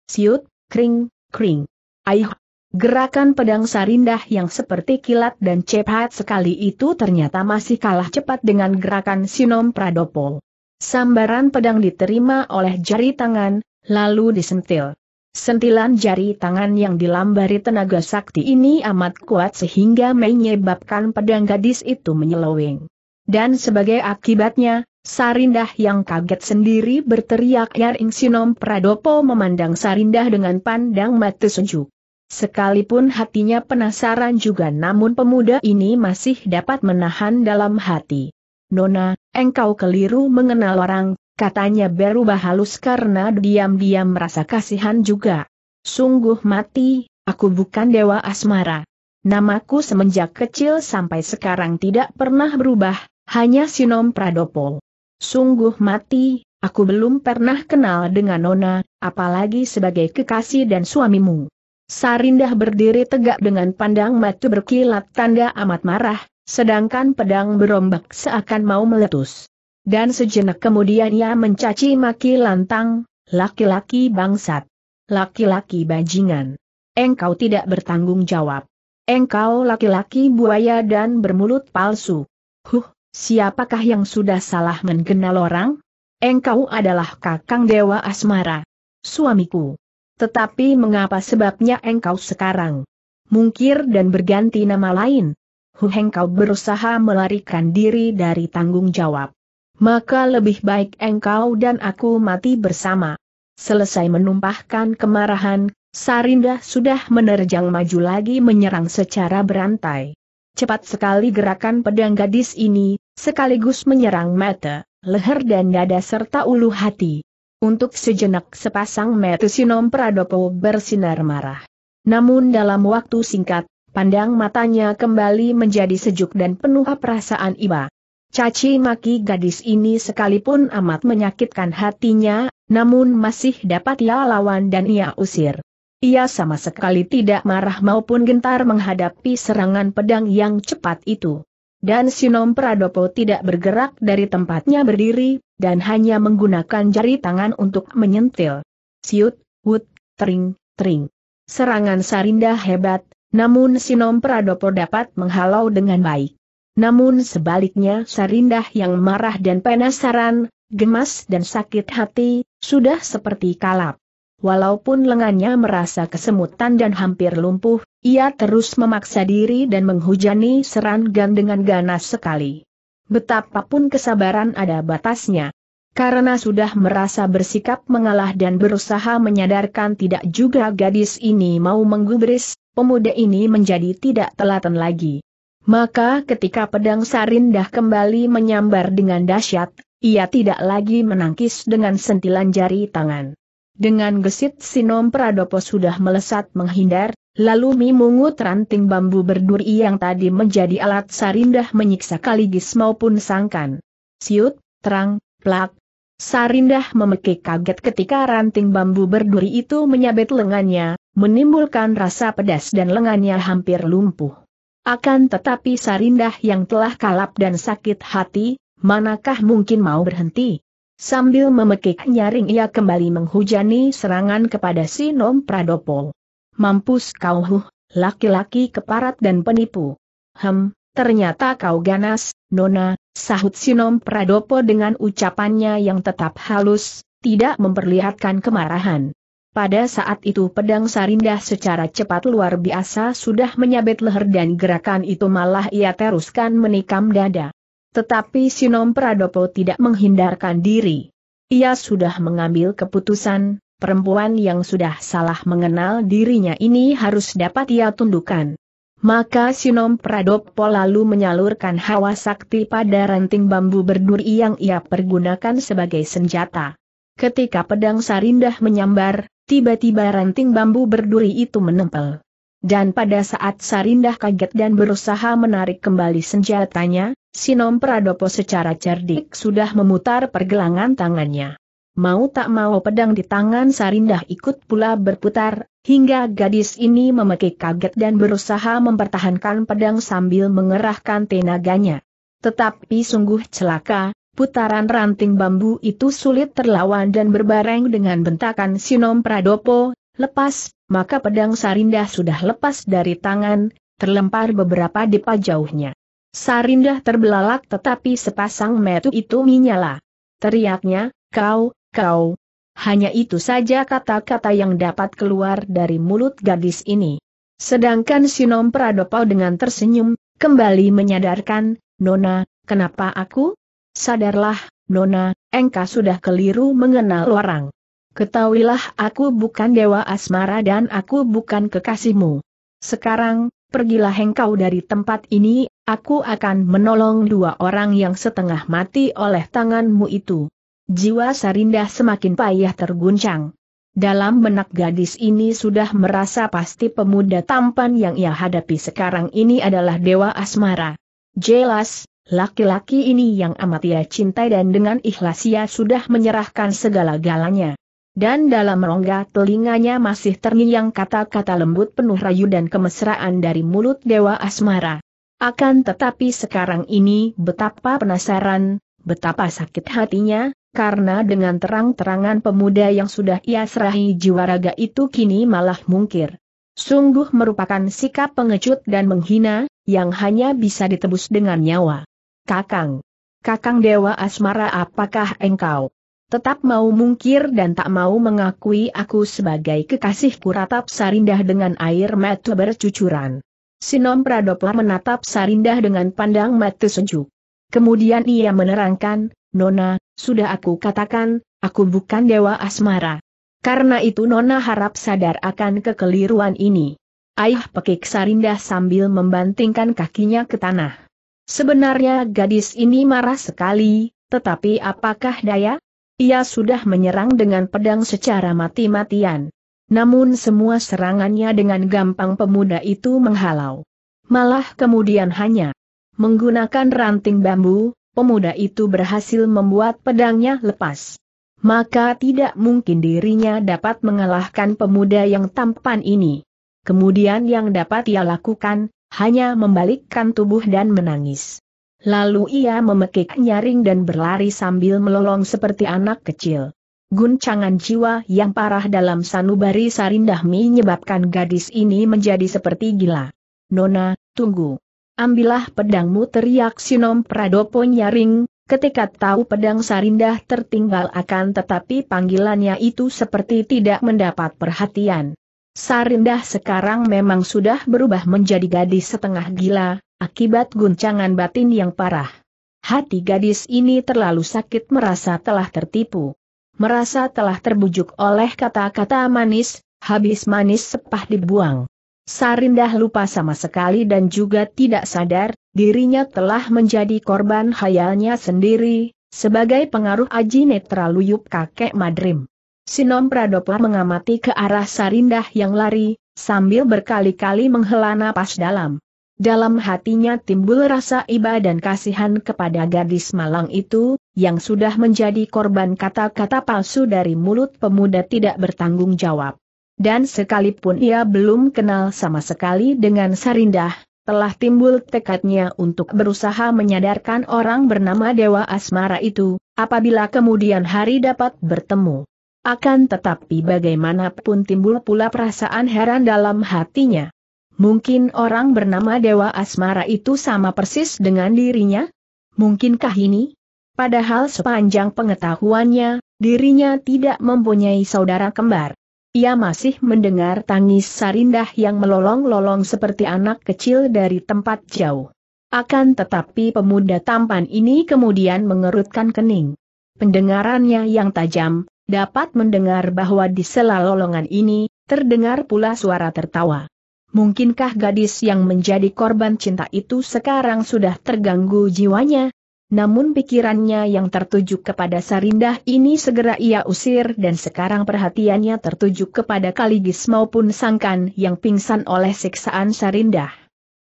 Siut, kring, kring. Aih, Gerakan pedang Sarindah yang seperti kilat dan cepat sekali itu ternyata masih kalah cepat dengan gerakan Sinom Pradopo. Sambaran pedang diterima oleh jari tangan, lalu disentil. Sentilan jari tangan yang dilambari tenaga sakti ini amat kuat sehingga menyebabkan pedang gadis itu menyeloweng. Dan sebagai akibatnya, Sarindah yang kaget sendiri berteriak Yaring Sinom Pradopo memandang Sarindah dengan pandang mata sejuk. Sekalipun hatinya penasaran juga namun pemuda ini masih dapat menahan dalam hati. Nona, engkau keliru mengenal orang, katanya berubah halus karena diam-diam merasa kasihan juga. Sungguh mati, aku bukan dewa asmara. Namaku semenjak kecil sampai sekarang tidak pernah berubah, hanya Sinom Pradopol. Sungguh mati, aku belum pernah kenal dengan Nona, apalagi sebagai kekasih dan suamimu. Sarindah berdiri tegak dengan pandang mata berkilat tanda amat marah, sedangkan pedang berombak seakan mau meletus. Dan sejenak kemudian ia mencaci maki lantang, laki-laki bangsat, laki-laki bajingan. Engkau tidak bertanggung jawab. Engkau laki-laki buaya dan bermulut palsu. Huh, siapakah yang sudah salah mengenal orang? Engkau adalah kakang dewa asmara. Suamiku. Tetapi mengapa sebabnya engkau sekarang? Mungkir dan berganti nama lain. Hu engkau berusaha melarikan diri dari tanggung jawab. Maka lebih baik engkau dan aku mati bersama. Selesai menumpahkan kemarahan, Sarinda sudah menerjang maju lagi menyerang secara berantai. Cepat sekali gerakan pedang gadis ini, sekaligus menyerang mata, leher dan dada serta ulu hati. Untuk sejenak sepasang mata sinom Pradopo bersinar marah. Namun dalam waktu singkat, pandang matanya kembali menjadi sejuk dan penuh perasaan iba. Caci maki gadis ini sekalipun amat menyakitkan hatinya, namun masih dapat ia lawan dan ia usir. Ia sama sekali tidak marah maupun gentar menghadapi serangan pedang yang cepat itu. Dan Sinom Pradopo tidak bergerak dari tempatnya berdiri, dan hanya menggunakan jari tangan untuk menyentil. Siut, wut, tering, tering. Serangan Sarinda hebat, namun Sinom Pradopo dapat menghalau dengan baik. Namun sebaliknya Sarindah yang marah dan penasaran, gemas dan sakit hati, sudah seperti kalap. Walaupun lengannya merasa kesemutan dan hampir lumpuh, ia terus memaksa diri dan menghujani serangan dengan ganas sekali. Betapapun kesabaran ada batasnya. Karena sudah merasa bersikap mengalah dan berusaha menyadarkan tidak juga gadis ini mau menggubris, pemuda ini menjadi tidak telaten lagi. Maka ketika pedang Sarindah kembali menyambar dengan dahsyat, ia tidak lagi menangkis dengan sentilan jari tangan. Dengan gesit Sinom Pradopo sudah melesat menghindar, lalu mimungut ranting bambu berduri yang tadi menjadi alat Sarindah menyiksa Kaligis maupun Sangkan. Siut, terang, plak. Sarindah memekik kaget ketika ranting bambu berduri itu menyabet lengannya, menimbulkan rasa pedas dan lengannya hampir lumpuh. Akan tetapi Sarindah yang telah kalap dan sakit hati, manakah mungkin mau berhenti? Sambil memekik nyaring ia kembali menghujani serangan kepada si Nom Pradopo. Mampus kau huh, laki-laki keparat dan penipu. Hem, ternyata kau ganas, Nona, sahut Sinom Pradopo dengan ucapannya yang tetap halus, tidak memperlihatkan kemarahan. Pada saat itu pedang Sarindah secara cepat luar biasa sudah menyabet leher dan gerakan itu malah ia teruskan menikam dada. Tetapi Sinom Pradopo tidak menghindarkan diri. Ia sudah mengambil keputusan, perempuan yang sudah salah mengenal dirinya ini harus dapat ia tundukkan. Maka Sinom Pradopo lalu menyalurkan hawa sakti pada ranting bambu berduri yang ia pergunakan sebagai senjata. Ketika pedang Sarindah menyambar, tiba-tiba ranting bambu berduri itu menempel. Dan pada saat Sarindah kaget dan berusaha menarik kembali senjatanya, Sinom Pradopo secara cerdik sudah memutar pergelangan tangannya. Mau tak mau pedang di tangan Sarindah ikut pula berputar, hingga gadis ini memekik kaget dan berusaha mempertahankan pedang sambil mengerahkan tenaganya. Tetapi sungguh celaka, putaran ranting bambu itu sulit terlawan dan berbareng dengan bentakan Sinom Pradopo, lepas, maka pedang Sarindah sudah lepas dari tangan, terlempar beberapa depa jauhnya. Sarindah terbelalak tetapi sepasang metu itu menyala. Teriaknya, kau, kau. Hanya itu saja kata-kata yang dapat keluar dari mulut gadis ini. Sedangkan Sinom Pradopo dengan tersenyum, kembali menyadarkan, Nona, kenapa aku? Sadarlah, Nona, engkau sudah keliru mengenal orang. Ketahuilah aku bukan dewa asmara dan aku bukan kekasihmu. Sekarang, pergilah engkau dari tempat ini, Aku akan menolong dua orang yang setengah mati oleh tanganmu itu. Jiwa Sarindah semakin payah terguncang. Dalam benak gadis ini sudah merasa pasti pemuda tampan yang ia hadapi sekarang ini adalah Dewa Asmara. Jelas, laki-laki ini yang amat ia cintai dan dengan ikhlas ia sudah menyerahkan segala galanya. Dan dalam rongga telinganya masih terngiang kata-kata lembut penuh rayu dan kemesraan dari mulut Dewa Asmara. Akan tetapi sekarang ini betapa penasaran, betapa sakit hatinya, karena dengan terang-terangan pemuda yang sudah ia serahi jiwa raga itu kini malah mungkir. Sungguh merupakan sikap pengecut dan menghina, yang hanya bisa ditebus dengan nyawa. Kakang. Kakang Dewa Asmara apakah engkau? Tetap mau mungkir dan tak mau mengakui aku sebagai kekasihku ratap sarindah dengan air mata bercucuran. Sinom Pradopo menatap Sarindah dengan pandang mata sejuk. Kemudian ia menerangkan, Nona, sudah aku katakan, aku bukan dewa asmara. Karena itu Nona harap sadar akan kekeliruan ini. Ayah pekik Sarindah sambil membantingkan kakinya ke tanah. Sebenarnya gadis ini marah sekali, tetapi apakah daya? Ia sudah menyerang dengan pedang secara mati-matian. Namun semua serangannya dengan gampang pemuda itu menghalau. Malah kemudian hanya menggunakan ranting bambu, pemuda itu berhasil membuat pedangnya lepas. Maka tidak mungkin dirinya dapat mengalahkan pemuda yang tampan ini. Kemudian yang dapat ia lakukan, hanya membalikkan tubuh dan menangis. Lalu ia memekik nyaring dan berlari sambil melolong seperti anak kecil. Guncangan jiwa yang parah dalam sanubari Sarindah menyebabkan gadis ini menjadi seperti gila. Nona, tunggu. Ambillah pedangmu teriak Sinom Pradopo nyaring, ketika tahu pedang Sarindah tertinggal akan tetapi panggilannya itu seperti tidak mendapat perhatian. Sarindah sekarang memang sudah berubah menjadi gadis setengah gila, akibat guncangan batin yang parah. Hati gadis ini terlalu sakit merasa telah tertipu merasa telah terbujuk oleh kata-kata manis, habis manis sepah dibuang. Sarindah lupa sama sekali dan juga tidak sadar, dirinya telah menjadi korban hayalnya sendiri, sebagai pengaruh Aji Netra Luyup kakek Madrim. Sinom Pradopla mengamati ke arah Sarindah yang lari, sambil berkali-kali menghela napas dalam. Dalam hatinya timbul rasa iba dan kasihan kepada gadis malang itu, yang sudah menjadi korban kata-kata palsu dari mulut pemuda tidak bertanggung jawab. Dan sekalipun ia belum kenal sama sekali dengan Sarindah, telah timbul tekadnya untuk berusaha menyadarkan orang bernama Dewa Asmara itu, apabila kemudian hari dapat bertemu. Akan tetapi bagaimanapun timbul pula perasaan heran dalam hatinya. Mungkin orang bernama Dewa Asmara itu sama persis dengan dirinya? Mungkinkah ini? Padahal sepanjang pengetahuannya, dirinya tidak mempunyai saudara kembar. Ia masih mendengar tangis Sarindah yang melolong-lolong seperti anak kecil dari tempat jauh. Akan tetapi pemuda tampan ini kemudian mengerutkan kening. Pendengarannya yang tajam, dapat mendengar bahwa di sela lolongan ini, terdengar pula suara tertawa. Mungkinkah gadis yang menjadi korban cinta itu sekarang sudah terganggu jiwanya? Namun pikirannya yang tertuju kepada Sarindah ini segera ia usir dan sekarang perhatiannya tertuju kepada Kaligis maupun Sangkan yang pingsan oleh siksaan Sarindah.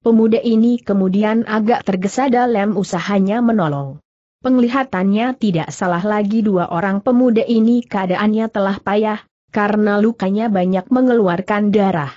Pemuda ini kemudian agak tergesa dalam usahanya menolong. Penglihatannya tidak salah lagi dua orang pemuda ini keadaannya telah payah, karena lukanya banyak mengeluarkan darah.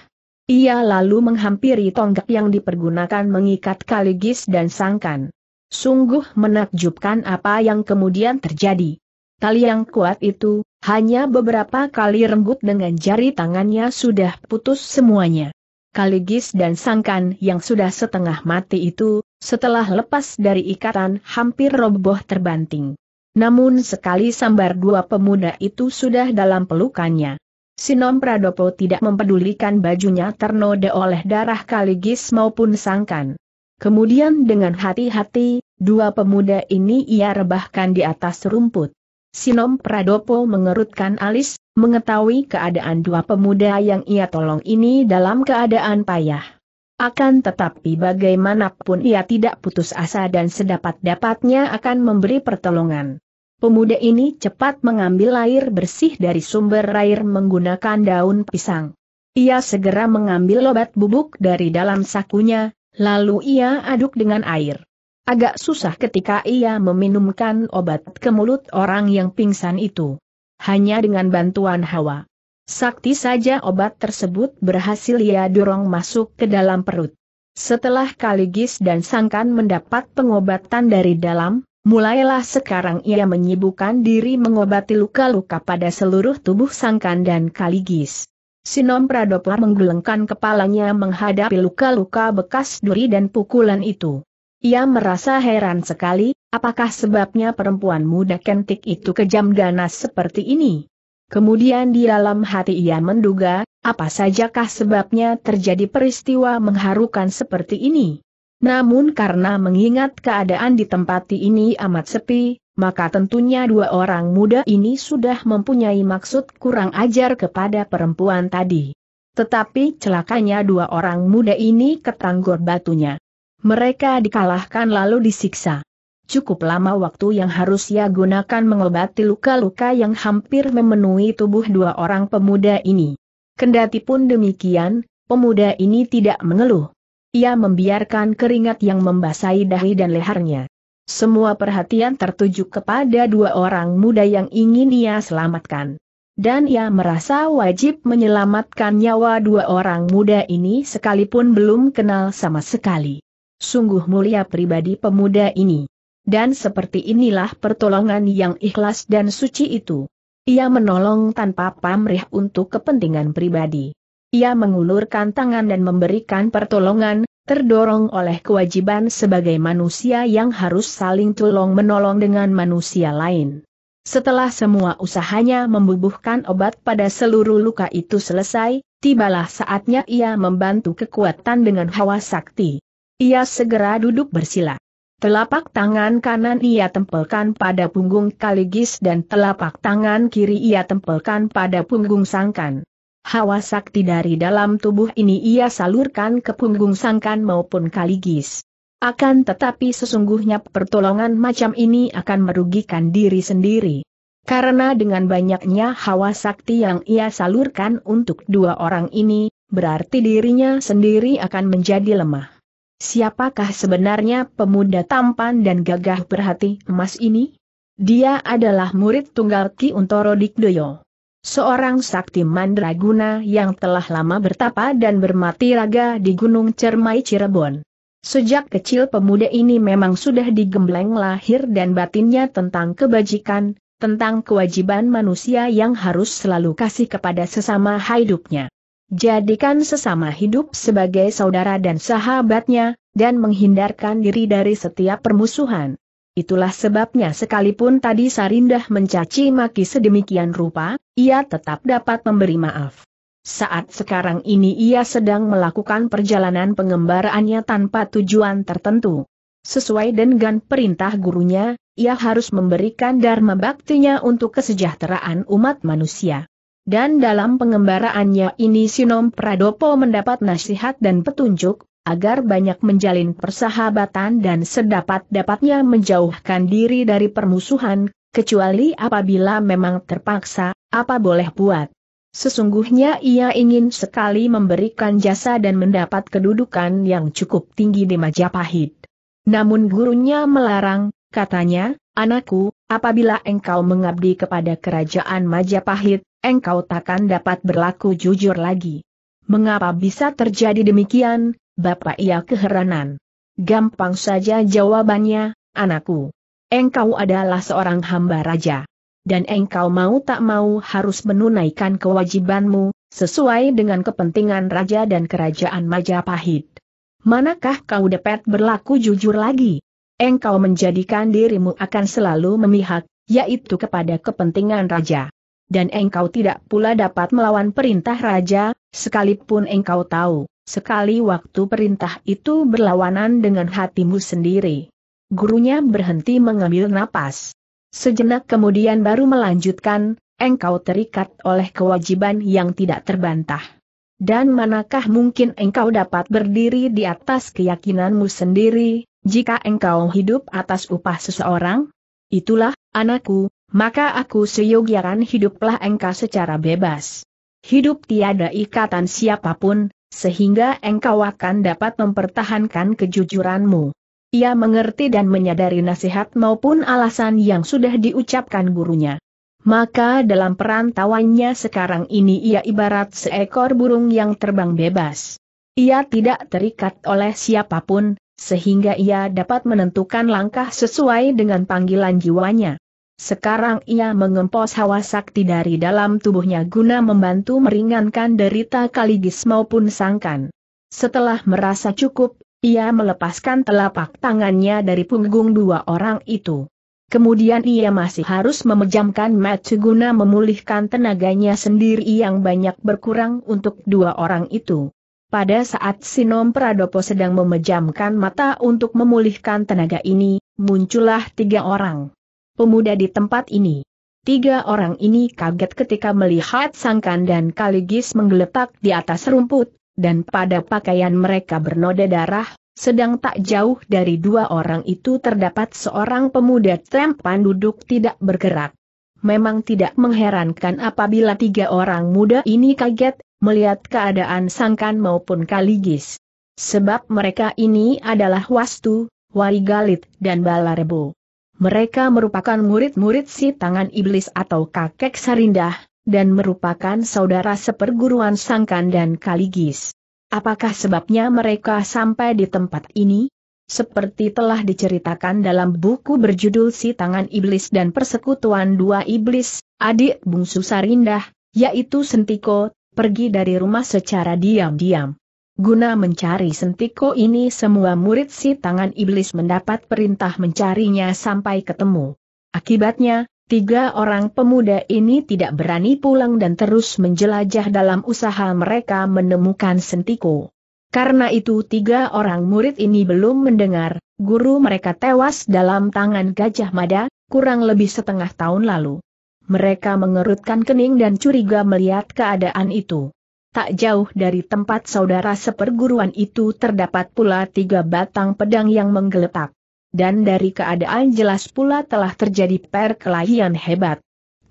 Ia lalu menghampiri tonggak yang dipergunakan mengikat kaligis dan sangkan. Sungguh menakjubkan apa yang kemudian terjadi. Tali yang kuat itu, hanya beberapa kali renggut dengan jari tangannya sudah putus semuanya. Kaligis dan sangkan yang sudah setengah mati itu, setelah lepas dari ikatan hampir roboh terbanting. Namun sekali sambar dua pemuda itu sudah dalam pelukannya. Sinom Pradopo tidak mempedulikan bajunya ternoda oleh darah kaligis maupun sangkan. Kemudian dengan hati-hati, dua pemuda ini ia rebahkan di atas rumput. Sinom Pradopo mengerutkan alis, mengetahui keadaan dua pemuda yang ia tolong ini dalam keadaan payah. Akan tetapi bagaimanapun ia tidak putus asa dan sedapat-dapatnya akan memberi pertolongan. Pemuda ini cepat mengambil air bersih dari sumber air menggunakan daun pisang. Ia segera mengambil obat bubuk dari dalam sakunya, lalu ia aduk dengan air. Agak susah ketika ia meminumkan obat ke mulut orang yang pingsan itu. Hanya dengan bantuan hawa. Sakti saja obat tersebut berhasil ia dorong masuk ke dalam perut. Setelah Kaligis dan Sangkan mendapat pengobatan dari dalam, mulailah sekarang ia menyibukkan diri mengobati luka-luka pada seluruh tubuh Sangkan dan Kaligis. Sinom Pradopa menggelengkan kepalanya menghadapi luka-luka bekas duri dan pukulan itu. Ia merasa heran sekali, apakah sebabnya perempuan muda kentik itu kejam ganas seperti ini? Kemudian di dalam hati ia menduga, apa sajakah sebabnya terjadi peristiwa mengharukan seperti ini? Namun karena mengingat keadaan di tempat ini amat sepi, maka tentunya dua orang muda ini sudah mempunyai maksud kurang ajar kepada perempuan tadi. Tetapi celakanya dua orang muda ini ketanggor batunya. Mereka dikalahkan lalu disiksa. Cukup lama waktu yang harus ia gunakan mengobati luka-luka yang hampir memenuhi tubuh dua orang pemuda ini. Kendati pun demikian, pemuda ini tidak mengeluh ia membiarkan keringat yang membasahi dahi dan lehernya. Semua perhatian tertuju kepada dua orang muda yang ingin ia selamatkan. Dan ia merasa wajib menyelamatkan nyawa dua orang muda ini sekalipun belum kenal sama sekali. Sungguh mulia pribadi pemuda ini. Dan seperti inilah pertolongan yang ikhlas dan suci itu. Ia menolong tanpa pamrih untuk kepentingan pribadi. Ia mengulurkan tangan dan memberikan pertolongan, terdorong oleh kewajiban sebagai manusia yang harus saling tolong menolong dengan manusia lain. Setelah semua usahanya membubuhkan obat pada seluruh luka itu selesai, tibalah saatnya ia membantu kekuatan dengan hawa sakti. Ia segera duduk bersila. Telapak tangan kanan ia tempelkan pada punggung Kaligis dan telapak tangan kiri ia tempelkan pada punggung Sangkan. Hawa sakti dari dalam tubuh ini ia salurkan ke punggung sangkan maupun kaligis. Akan tetapi sesungguhnya pertolongan macam ini akan merugikan diri sendiri. Karena dengan banyaknya hawa sakti yang ia salurkan untuk dua orang ini, berarti dirinya sendiri akan menjadi lemah. Siapakah sebenarnya pemuda tampan dan gagah berhati emas ini? Dia adalah murid tunggal Ki Untoro Dikdoyo. Seorang sakti mandraguna yang telah lama bertapa dan bermati raga di Gunung Cermai Cirebon. Sejak kecil pemuda ini memang sudah digembleng lahir dan batinnya tentang kebajikan, tentang kewajiban manusia yang harus selalu kasih kepada sesama hidupnya. Jadikan sesama hidup sebagai saudara dan sahabatnya, dan menghindarkan diri dari setiap permusuhan. Itulah sebabnya sekalipun tadi Sarindah mencaci maki sedemikian rupa, ia tetap dapat memberi maaf. Saat sekarang ini ia sedang melakukan perjalanan pengembaraannya tanpa tujuan tertentu. Sesuai dengan perintah gurunya, ia harus memberikan dharma baktinya untuk kesejahteraan umat manusia. Dan dalam pengembaraannya ini Sinom Pradopo mendapat nasihat dan petunjuk, agar banyak menjalin persahabatan dan sedapat-dapatnya menjauhkan diri dari permusuhan, kecuali apabila memang terpaksa, apa boleh buat. Sesungguhnya ia ingin sekali memberikan jasa dan mendapat kedudukan yang cukup tinggi di Majapahit. Namun gurunya melarang, katanya, anakku, apabila engkau mengabdi kepada kerajaan Majapahit, engkau takkan dapat berlaku jujur lagi. Mengapa bisa terjadi demikian, Bapak ia keheranan. Gampang saja jawabannya, anakku. Engkau adalah seorang hamba raja. Dan engkau mau tak mau harus menunaikan kewajibanmu, sesuai dengan kepentingan raja dan kerajaan Majapahit. Manakah kau dapat berlaku jujur lagi? Engkau menjadikan dirimu akan selalu memihak, yaitu kepada kepentingan raja. Dan engkau tidak pula dapat melawan perintah raja, sekalipun engkau tahu Sekali waktu perintah itu berlawanan dengan hatimu sendiri. Gurunya berhenti mengambil napas. Sejenak kemudian baru melanjutkan, engkau terikat oleh kewajiban yang tidak terbantah. Dan manakah mungkin engkau dapat berdiri di atas keyakinanmu sendiri, jika engkau hidup atas upah seseorang? Itulah, anakku, maka aku seyogiakan hiduplah engkau secara bebas. Hidup tiada ikatan siapapun, sehingga engkau akan dapat mempertahankan kejujuranmu. Ia mengerti dan menyadari nasihat maupun alasan yang sudah diucapkan gurunya. Maka dalam perantauannya sekarang ini ia ibarat seekor burung yang terbang bebas. Ia tidak terikat oleh siapapun, sehingga ia dapat menentukan langkah sesuai dengan panggilan jiwanya. Sekarang ia mengempos hawa sakti dari dalam tubuhnya guna membantu meringankan derita kaligis maupun sangkan. Setelah merasa cukup, ia melepaskan telapak tangannya dari punggung dua orang itu. Kemudian ia masih harus memejamkan mata guna memulihkan tenaganya sendiri yang banyak berkurang untuk dua orang itu. Pada saat Sinom Pradopo sedang memejamkan mata untuk memulihkan tenaga ini, muncullah tiga orang pemuda di tempat ini. Tiga orang ini kaget ketika melihat Sangkan dan Kaligis menggeletak di atas rumput, dan pada pakaian mereka bernoda darah, sedang tak jauh dari dua orang itu terdapat seorang pemuda tempan duduk tidak bergerak. Memang tidak mengherankan apabila tiga orang muda ini kaget, melihat keadaan Sangkan maupun Kaligis. Sebab mereka ini adalah Wastu, Warigalit dan Balarebo. Mereka merupakan murid-murid si tangan iblis atau kakek Sarindah, dan merupakan saudara seperguruan Sangkan dan Kaligis. Apakah sebabnya mereka sampai di tempat ini? Seperti telah diceritakan dalam buku berjudul Si Tangan Iblis dan Persekutuan Dua Iblis, adik bungsu Sarindah, yaitu Sentiko, pergi dari rumah secara diam-diam. Guna mencari sentiko ini semua murid si tangan iblis mendapat perintah mencarinya sampai ketemu. Akibatnya, tiga orang pemuda ini tidak berani pulang dan terus menjelajah dalam usaha mereka menemukan sentiko. Karena itu tiga orang murid ini belum mendengar, guru mereka tewas dalam tangan Gajah Mada, kurang lebih setengah tahun lalu. Mereka mengerutkan kening dan curiga melihat keadaan itu. Tak jauh dari tempat saudara seperguruan itu terdapat pula tiga batang pedang yang menggeletak. Dan dari keadaan jelas pula telah terjadi perkelahian hebat.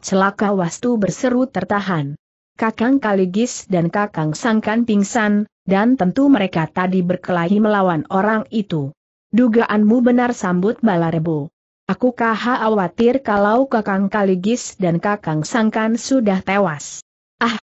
Celaka Wastu berseru tertahan. Kakang Kaligis dan Kakang Sangkan pingsan, dan tentu mereka tadi berkelahi melawan orang itu. Dugaanmu benar sambut Balarebo. Aku kaha khawatir kalau Kakang Kaligis dan Kakang Sangkan sudah tewas.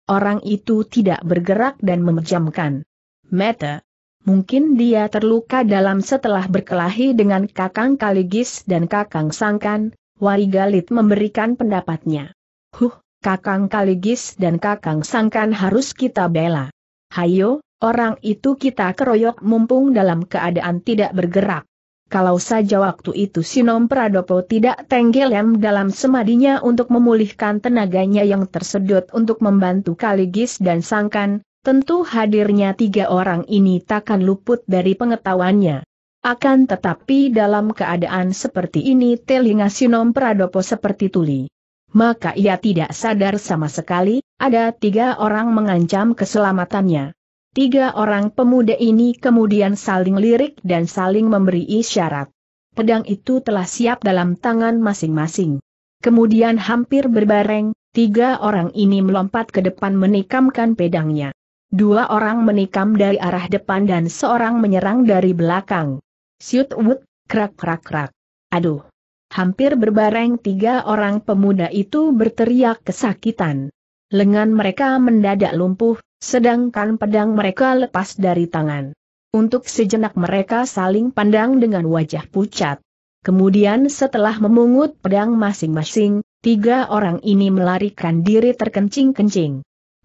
Orang itu tidak bergerak dan memejamkan mata. Mungkin dia terluka dalam setelah berkelahi dengan Kakang Kaligis dan Kakang Sangkan, Galit memberikan pendapatnya. Huh, Kakang Kaligis dan Kakang Sangkan harus kita bela. Hayo, orang itu kita keroyok mumpung dalam keadaan tidak bergerak. Kalau saja waktu itu Sinom Pradopo tidak tenggelam dalam semadinya untuk memulihkan tenaganya yang tersedot untuk membantu Kaligis dan Sangkan, tentu hadirnya tiga orang ini takkan luput dari pengetahuannya. Akan tetapi dalam keadaan seperti ini telinga Sinom Pradopo seperti tuli. Maka ia tidak sadar sama sekali, ada tiga orang mengancam keselamatannya. Tiga orang pemuda ini kemudian saling lirik dan saling memberi isyarat. Pedang itu telah siap dalam tangan masing-masing. Kemudian hampir berbareng, tiga orang ini melompat ke depan menikamkan pedangnya. Dua orang menikam dari arah depan dan seorang menyerang dari belakang. Siut wut, krak krak krak. Aduh. Hampir berbareng tiga orang pemuda itu berteriak kesakitan. Lengan mereka mendadak lumpuh, Sedangkan pedang mereka lepas dari tangan. Untuk sejenak mereka saling pandang dengan wajah pucat. Kemudian setelah memungut pedang masing-masing, tiga orang ini melarikan diri terkencing-kencing.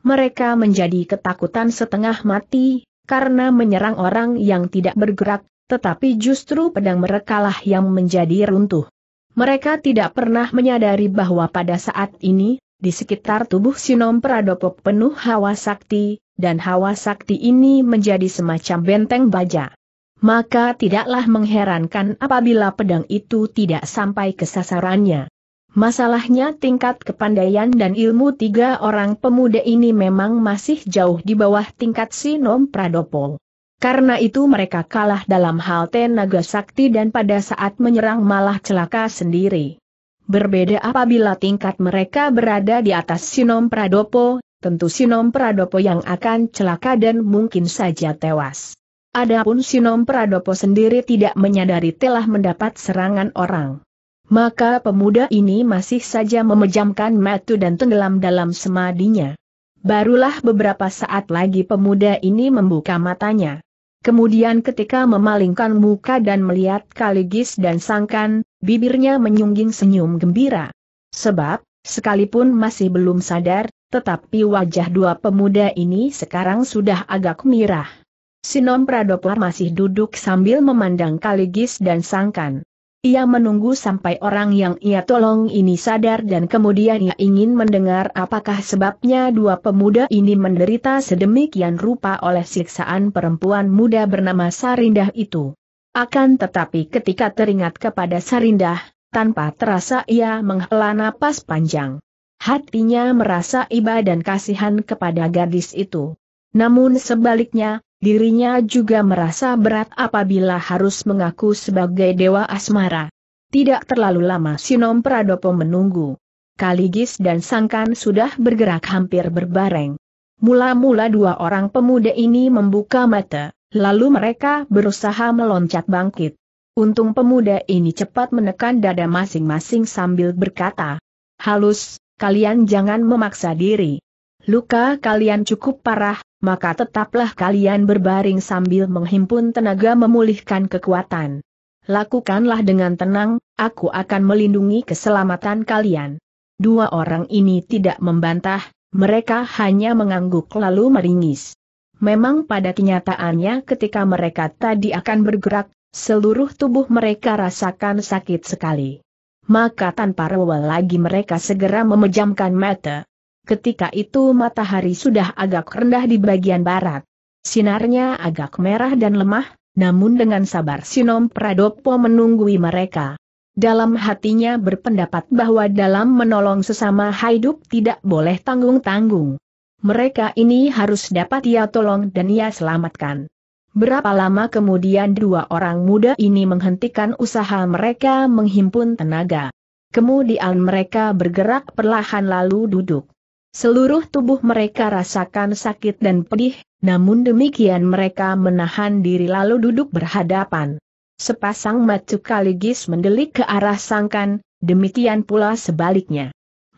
Mereka menjadi ketakutan setengah mati, karena menyerang orang yang tidak bergerak, tetapi justru pedang mereka lah yang menjadi runtuh. Mereka tidak pernah menyadari bahwa pada saat ini, di sekitar tubuh Sinom Pradopo penuh hawa sakti, dan hawa sakti ini menjadi semacam benteng baja. Maka tidaklah mengherankan apabila pedang itu tidak sampai ke sasarannya. Masalahnya tingkat kepandaian dan ilmu tiga orang pemuda ini memang masih jauh di bawah tingkat Sinom Pradopo. Karena itu mereka kalah dalam hal tenaga sakti dan pada saat menyerang malah celaka sendiri. Berbeda apabila tingkat mereka berada di atas Sinom Pradopo, tentu Sinom Pradopo yang akan celaka dan mungkin saja tewas. Adapun Sinom Pradopo sendiri tidak menyadari telah mendapat serangan orang. Maka pemuda ini masih saja memejamkan matu dan tenggelam dalam semadinya. Barulah beberapa saat lagi pemuda ini membuka matanya. Kemudian ketika memalingkan muka dan melihat Kaligis dan Sangkan, bibirnya menyungging senyum gembira. Sebab, sekalipun masih belum sadar, tetapi wajah dua pemuda ini sekarang sudah agak mirah. Sinom Pradoplar masih duduk sambil memandang Kaligis dan Sangkan. Ia menunggu sampai orang yang ia tolong ini sadar dan kemudian ia ingin mendengar apakah sebabnya dua pemuda ini menderita sedemikian rupa oleh siksaan perempuan muda bernama Sarindah itu. Akan tetapi ketika teringat kepada Sarindah, tanpa terasa ia menghela napas panjang. Hatinya merasa iba dan kasihan kepada gadis itu. Namun sebaliknya, dirinya juga merasa berat apabila harus mengaku sebagai dewa asmara. Tidak terlalu lama Sinom Pradopo menunggu. Kaligis dan Sangkan sudah bergerak hampir berbareng. Mula-mula dua orang pemuda ini membuka mata. Lalu mereka berusaha meloncat bangkit. Untung pemuda ini cepat menekan dada masing-masing sambil berkata, Halus, kalian jangan memaksa diri. Luka kalian cukup parah, maka tetaplah kalian berbaring sambil menghimpun tenaga memulihkan kekuatan. Lakukanlah dengan tenang, aku akan melindungi keselamatan kalian. Dua orang ini tidak membantah, mereka hanya mengangguk lalu meringis. Memang pada kenyataannya ketika mereka tadi akan bergerak, seluruh tubuh mereka rasakan sakit sekali. Maka tanpa rewel lagi mereka segera memejamkan mata. Ketika itu matahari sudah agak rendah di bagian barat. Sinarnya agak merah dan lemah, namun dengan sabar Sinom Pradopo menunggui mereka. Dalam hatinya berpendapat bahwa dalam menolong sesama hidup tidak boleh tanggung-tanggung. Mereka ini harus dapat ia tolong dan ia selamatkan. Berapa lama kemudian dua orang muda ini menghentikan usaha mereka menghimpun tenaga. Kemudian mereka bergerak perlahan lalu duduk. Seluruh tubuh mereka rasakan sakit dan pedih, namun demikian mereka menahan diri lalu duduk berhadapan. Sepasang mata kaligis mendelik ke arah sangkan, demikian pula sebaliknya.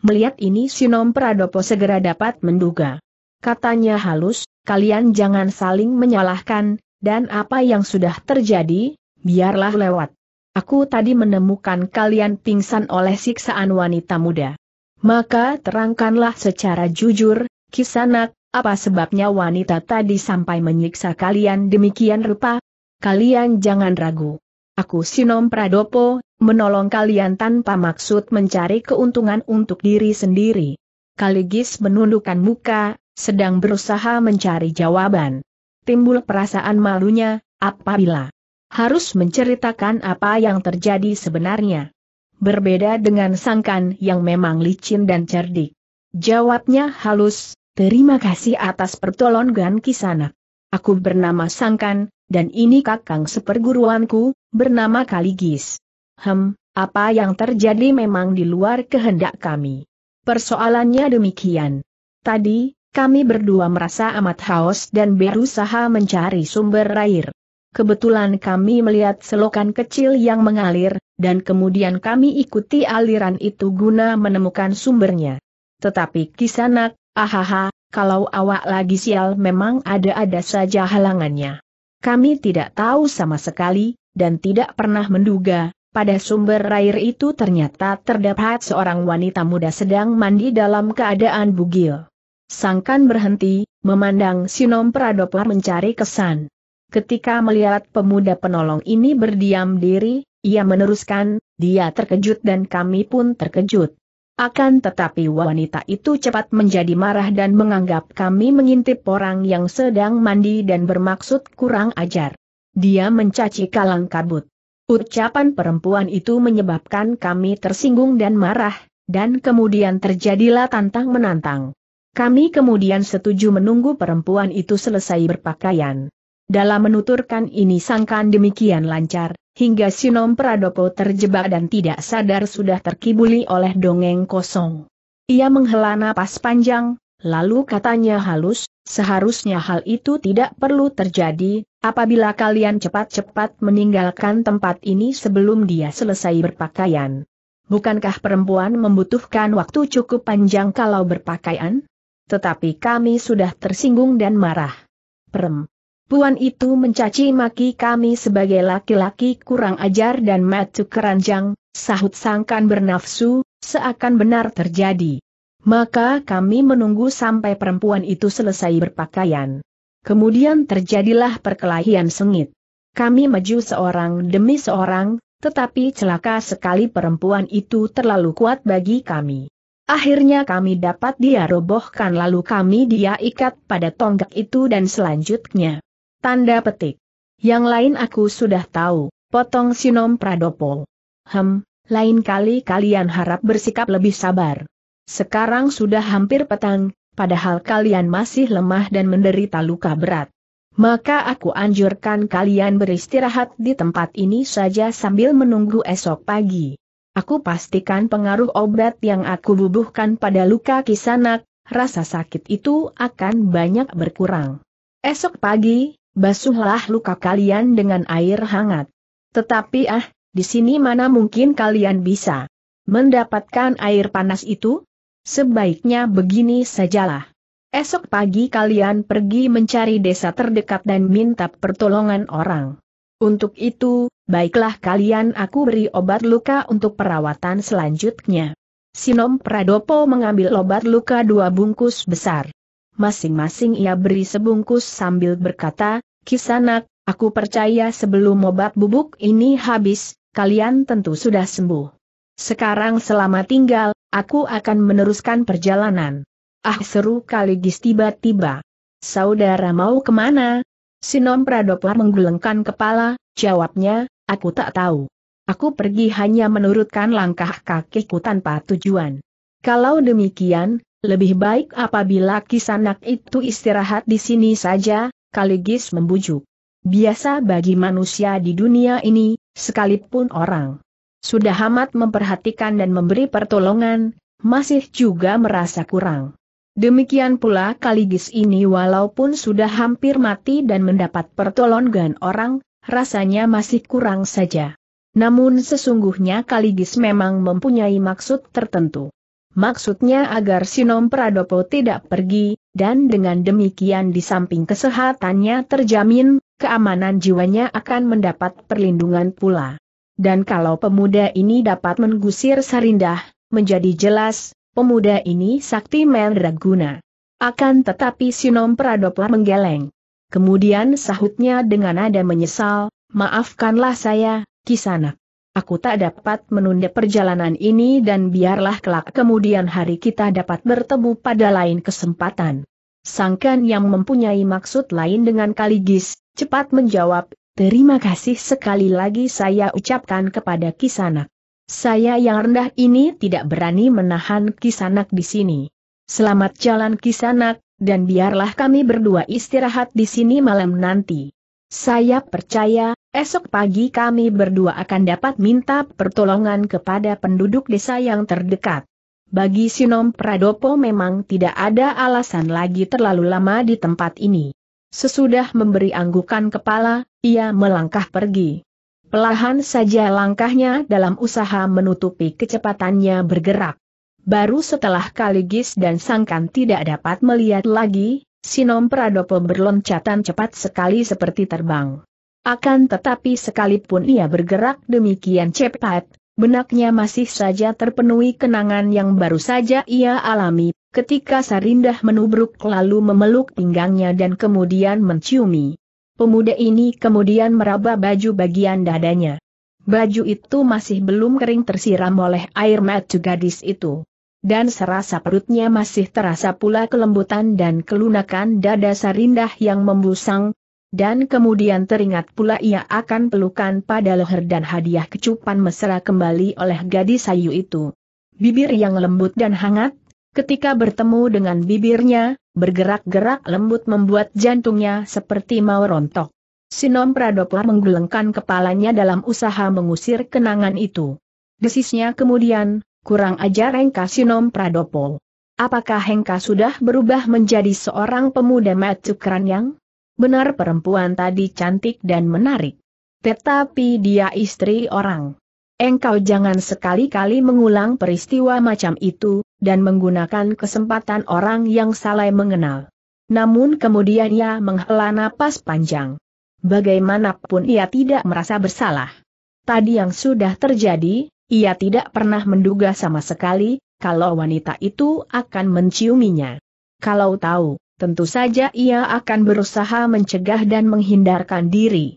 Melihat ini Sinom Pradopo segera dapat menduga. Katanya halus, kalian jangan saling menyalahkan, dan apa yang sudah terjadi, biarlah lewat. Aku tadi menemukan kalian pingsan oleh siksaan wanita muda. Maka terangkanlah secara jujur, kisanak, apa sebabnya wanita tadi sampai menyiksa kalian demikian rupa? Kalian jangan ragu. Aku Sinom Pradopo, menolong kalian tanpa maksud mencari keuntungan untuk diri sendiri. Kaligis menundukkan muka, sedang berusaha mencari jawaban. Timbul perasaan malunya, apabila harus menceritakan apa yang terjadi sebenarnya. Berbeda dengan sangkan yang memang licin dan cerdik. Jawabnya halus, terima kasih atas pertolongan kisana. Aku bernama Sangkan, dan ini kakang seperguruanku, bernama Kaligis. Hem, apa yang terjadi memang di luar kehendak kami. Persoalannya demikian. Tadi, kami berdua merasa amat haus dan berusaha mencari sumber air. Kebetulan kami melihat selokan kecil yang mengalir, dan kemudian kami ikuti aliran itu guna menemukan sumbernya. Tetapi kisanak, ahaha, kalau awak lagi sial memang ada-ada saja halangannya. Kami tidak tahu sama sekali, dan tidak pernah menduga, pada sumber air itu ternyata terdapat seorang wanita muda sedang mandi dalam keadaan bugil. Sangkan berhenti, memandang Sinom Pradopo mencari kesan. Ketika melihat pemuda penolong ini berdiam diri, ia meneruskan, dia terkejut dan kami pun terkejut. Akan tetapi wanita itu cepat menjadi marah dan menganggap kami mengintip orang yang sedang mandi dan bermaksud kurang ajar. Dia mencaci kalang kabut. Ucapan perempuan itu menyebabkan kami tersinggung dan marah, dan kemudian terjadilah tantang menantang. Kami kemudian setuju menunggu perempuan itu selesai berpakaian. Dalam menuturkan ini sangkan demikian lancar, hingga Sinom Pradopo terjebak dan tidak sadar sudah terkibuli oleh dongeng kosong. Ia menghela napas panjang, lalu katanya halus, seharusnya hal itu tidak perlu terjadi, apabila kalian cepat-cepat meninggalkan tempat ini sebelum dia selesai berpakaian. Bukankah perempuan membutuhkan waktu cukup panjang kalau berpakaian? Tetapi kami sudah tersinggung dan marah. Perem. Puan itu mencaci maki kami sebagai laki-laki kurang ajar dan matu keranjang, sahut sangkan bernafsu, seakan benar terjadi. Maka kami menunggu sampai perempuan itu selesai berpakaian. Kemudian terjadilah perkelahian sengit. Kami maju seorang demi seorang, tetapi celaka sekali perempuan itu terlalu kuat bagi kami. Akhirnya kami dapat dia robohkan lalu kami dia ikat pada tonggak itu dan selanjutnya. Tanda petik. Yang lain aku sudah tahu, potong Sinom Pradopol. Hem, lain kali kalian harap bersikap lebih sabar. Sekarang sudah hampir petang, padahal kalian masih lemah dan menderita luka berat. Maka aku anjurkan kalian beristirahat di tempat ini saja sambil menunggu esok pagi. Aku pastikan pengaruh obat yang aku bubuhkan pada luka kisanak, rasa sakit itu akan banyak berkurang. Esok pagi, basuhlah luka kalian dengan air hangat. Tetapi ah, di sini mana mungkin kalian bisa mendapatkan air panas itu? Sebaiknya begini sajalah. Esok pagi kalian pergi mencari desa terdekat dan minta pertolongan orang. Untuk itu, baiklah kalian aku beri obat luka untuk perawatan selanjutnya. Sinom Pradopo mengambil obat luka dua bungkus besar. Masing-masing ia beri sebungkus sambil berkata, Kisanak, aku percaya sebelum obat bubuk ini habis, kalian tentu sudah sembuh. Sekarang selama tinggal, aku akan meneruskan perjalanan. Ah seru kali gis tiba-tiba. Saudara mau kemana? Sinom Pradopo menggelengkan kepala, jawabnya, aku tak tahu. Aku pergi hanya menurutkan langkah kakiku tanpa tujuan. Kalau demikian, lebih baik apabila kisanak itu istirahat di sini saja, Kaligis membujuk. Biasa bagi manusia di dunia ini, sekalipun orang sudah amat memperhatikan dan memberi pertolongan, masih juga merasa kurang. Demikian pula Kaligis ini walaupun sudah hampir mati dan mendapat pertolongan orang, rasanya masih kurang saja. Namun sesungguhnya Kaligis memang mempunyai maksud tertentu. Maksudnya agar Sinom Pradopo tidak pergi, dan dengan demikian di samping kesehatannya terjamin, keamanan jiwanya akan mendapat perlindungan pula. Dan kalau pemuda ini dapat menggusir Sarindah, menjadi jelas, pemuda ini sakti mendraguna. Akan tetapi Sinom Pradopla menggeleng. Kemudian sahutnya dengan nada menyesal, maafkanlah saya, Kisanak. Aku tak dapat menunda perjalanan ini dan biarlah kelak kemudian hari kita dapat bertemu pada lain kesempatan. Sangkan yang mempunyai maksud lain dengan Kaligis, cepat menjawab, Terima kasih sekali lagi saya ucapkan kepada Kisanak. Saya yang rendah ini tidak berani menahan Kisanak di sini. Selamat jalan Kisanak, dan biarlah kami berdua istirahat di sini malam nanti. Saya percaya, esok pagi kami berdua akan dapat minta pertolongan kepada penduduk desa yang terdekat. Bagi Sinom Pradopo memang tidak ada alasan lagi terlalu lama di tempat ini. Sesudah memberi anggukan kepala, ia melangkah pergi. Pelahan saja langkahnya dalam usaha menutupi kecepatannya bergerak. Baru setelah Kaligis dan Sangkan tidak dapat melihat lagi, Sinom Pradopo berloncatan cepat sekali seperti terbang. Akan tetapi sekalipun ia bergerak demikian cepat, benaknya masih saja terpenuhi kenangan yang baru saja ia alami ketika Sarindah menubruk lalu memeluk pinggangnya dan kemudian menciumi. Pemuda ini kemudian meraba baju bagian dadanya. Baju itu masih belum kering tersiram oleh air mata gadis itu. Dan serasa perutnya masih terasa pula kelembutan dan kelunakan dada Sarindah yang membusang, dan kemudian teringat pula ia akan pelukan pada leher dan hadiah kecupan mesra kembali oleh gadis sayu itu. Bibir yang lembut dan hangat, ketika bertemu dengan bibirnya, bergerak-gerak lembut membuat jantungnya seperti mau rontok. Sinom Pradopo menggelengkan kepalanya dalam usaha mengusir kenangan itu. Desisnya kemudian, kurang ajar Hengka Sinom Pradopo. Apakah Hengka sudah berubah menjadi seorang pemuda macukran yang? Benar perempuan tadi cantik dan menarik. Tetapi dia istri orang. Engkau jangan sekali-kali mengulang peristiwa macam itu, dan menggunakan kesempatan orang yang salah mengenal. Namun kemudian ia menghela napas panjang. Bagaimanapun ia tidak merasa bersalah. Tadi yang sudah terjadi, ia tidak pernah menduga sama sekali, kalau wanita itu akan menciuminya. Kalau tahu, tentu saja ia akan berusaha mencegah dan menghindarkan diri.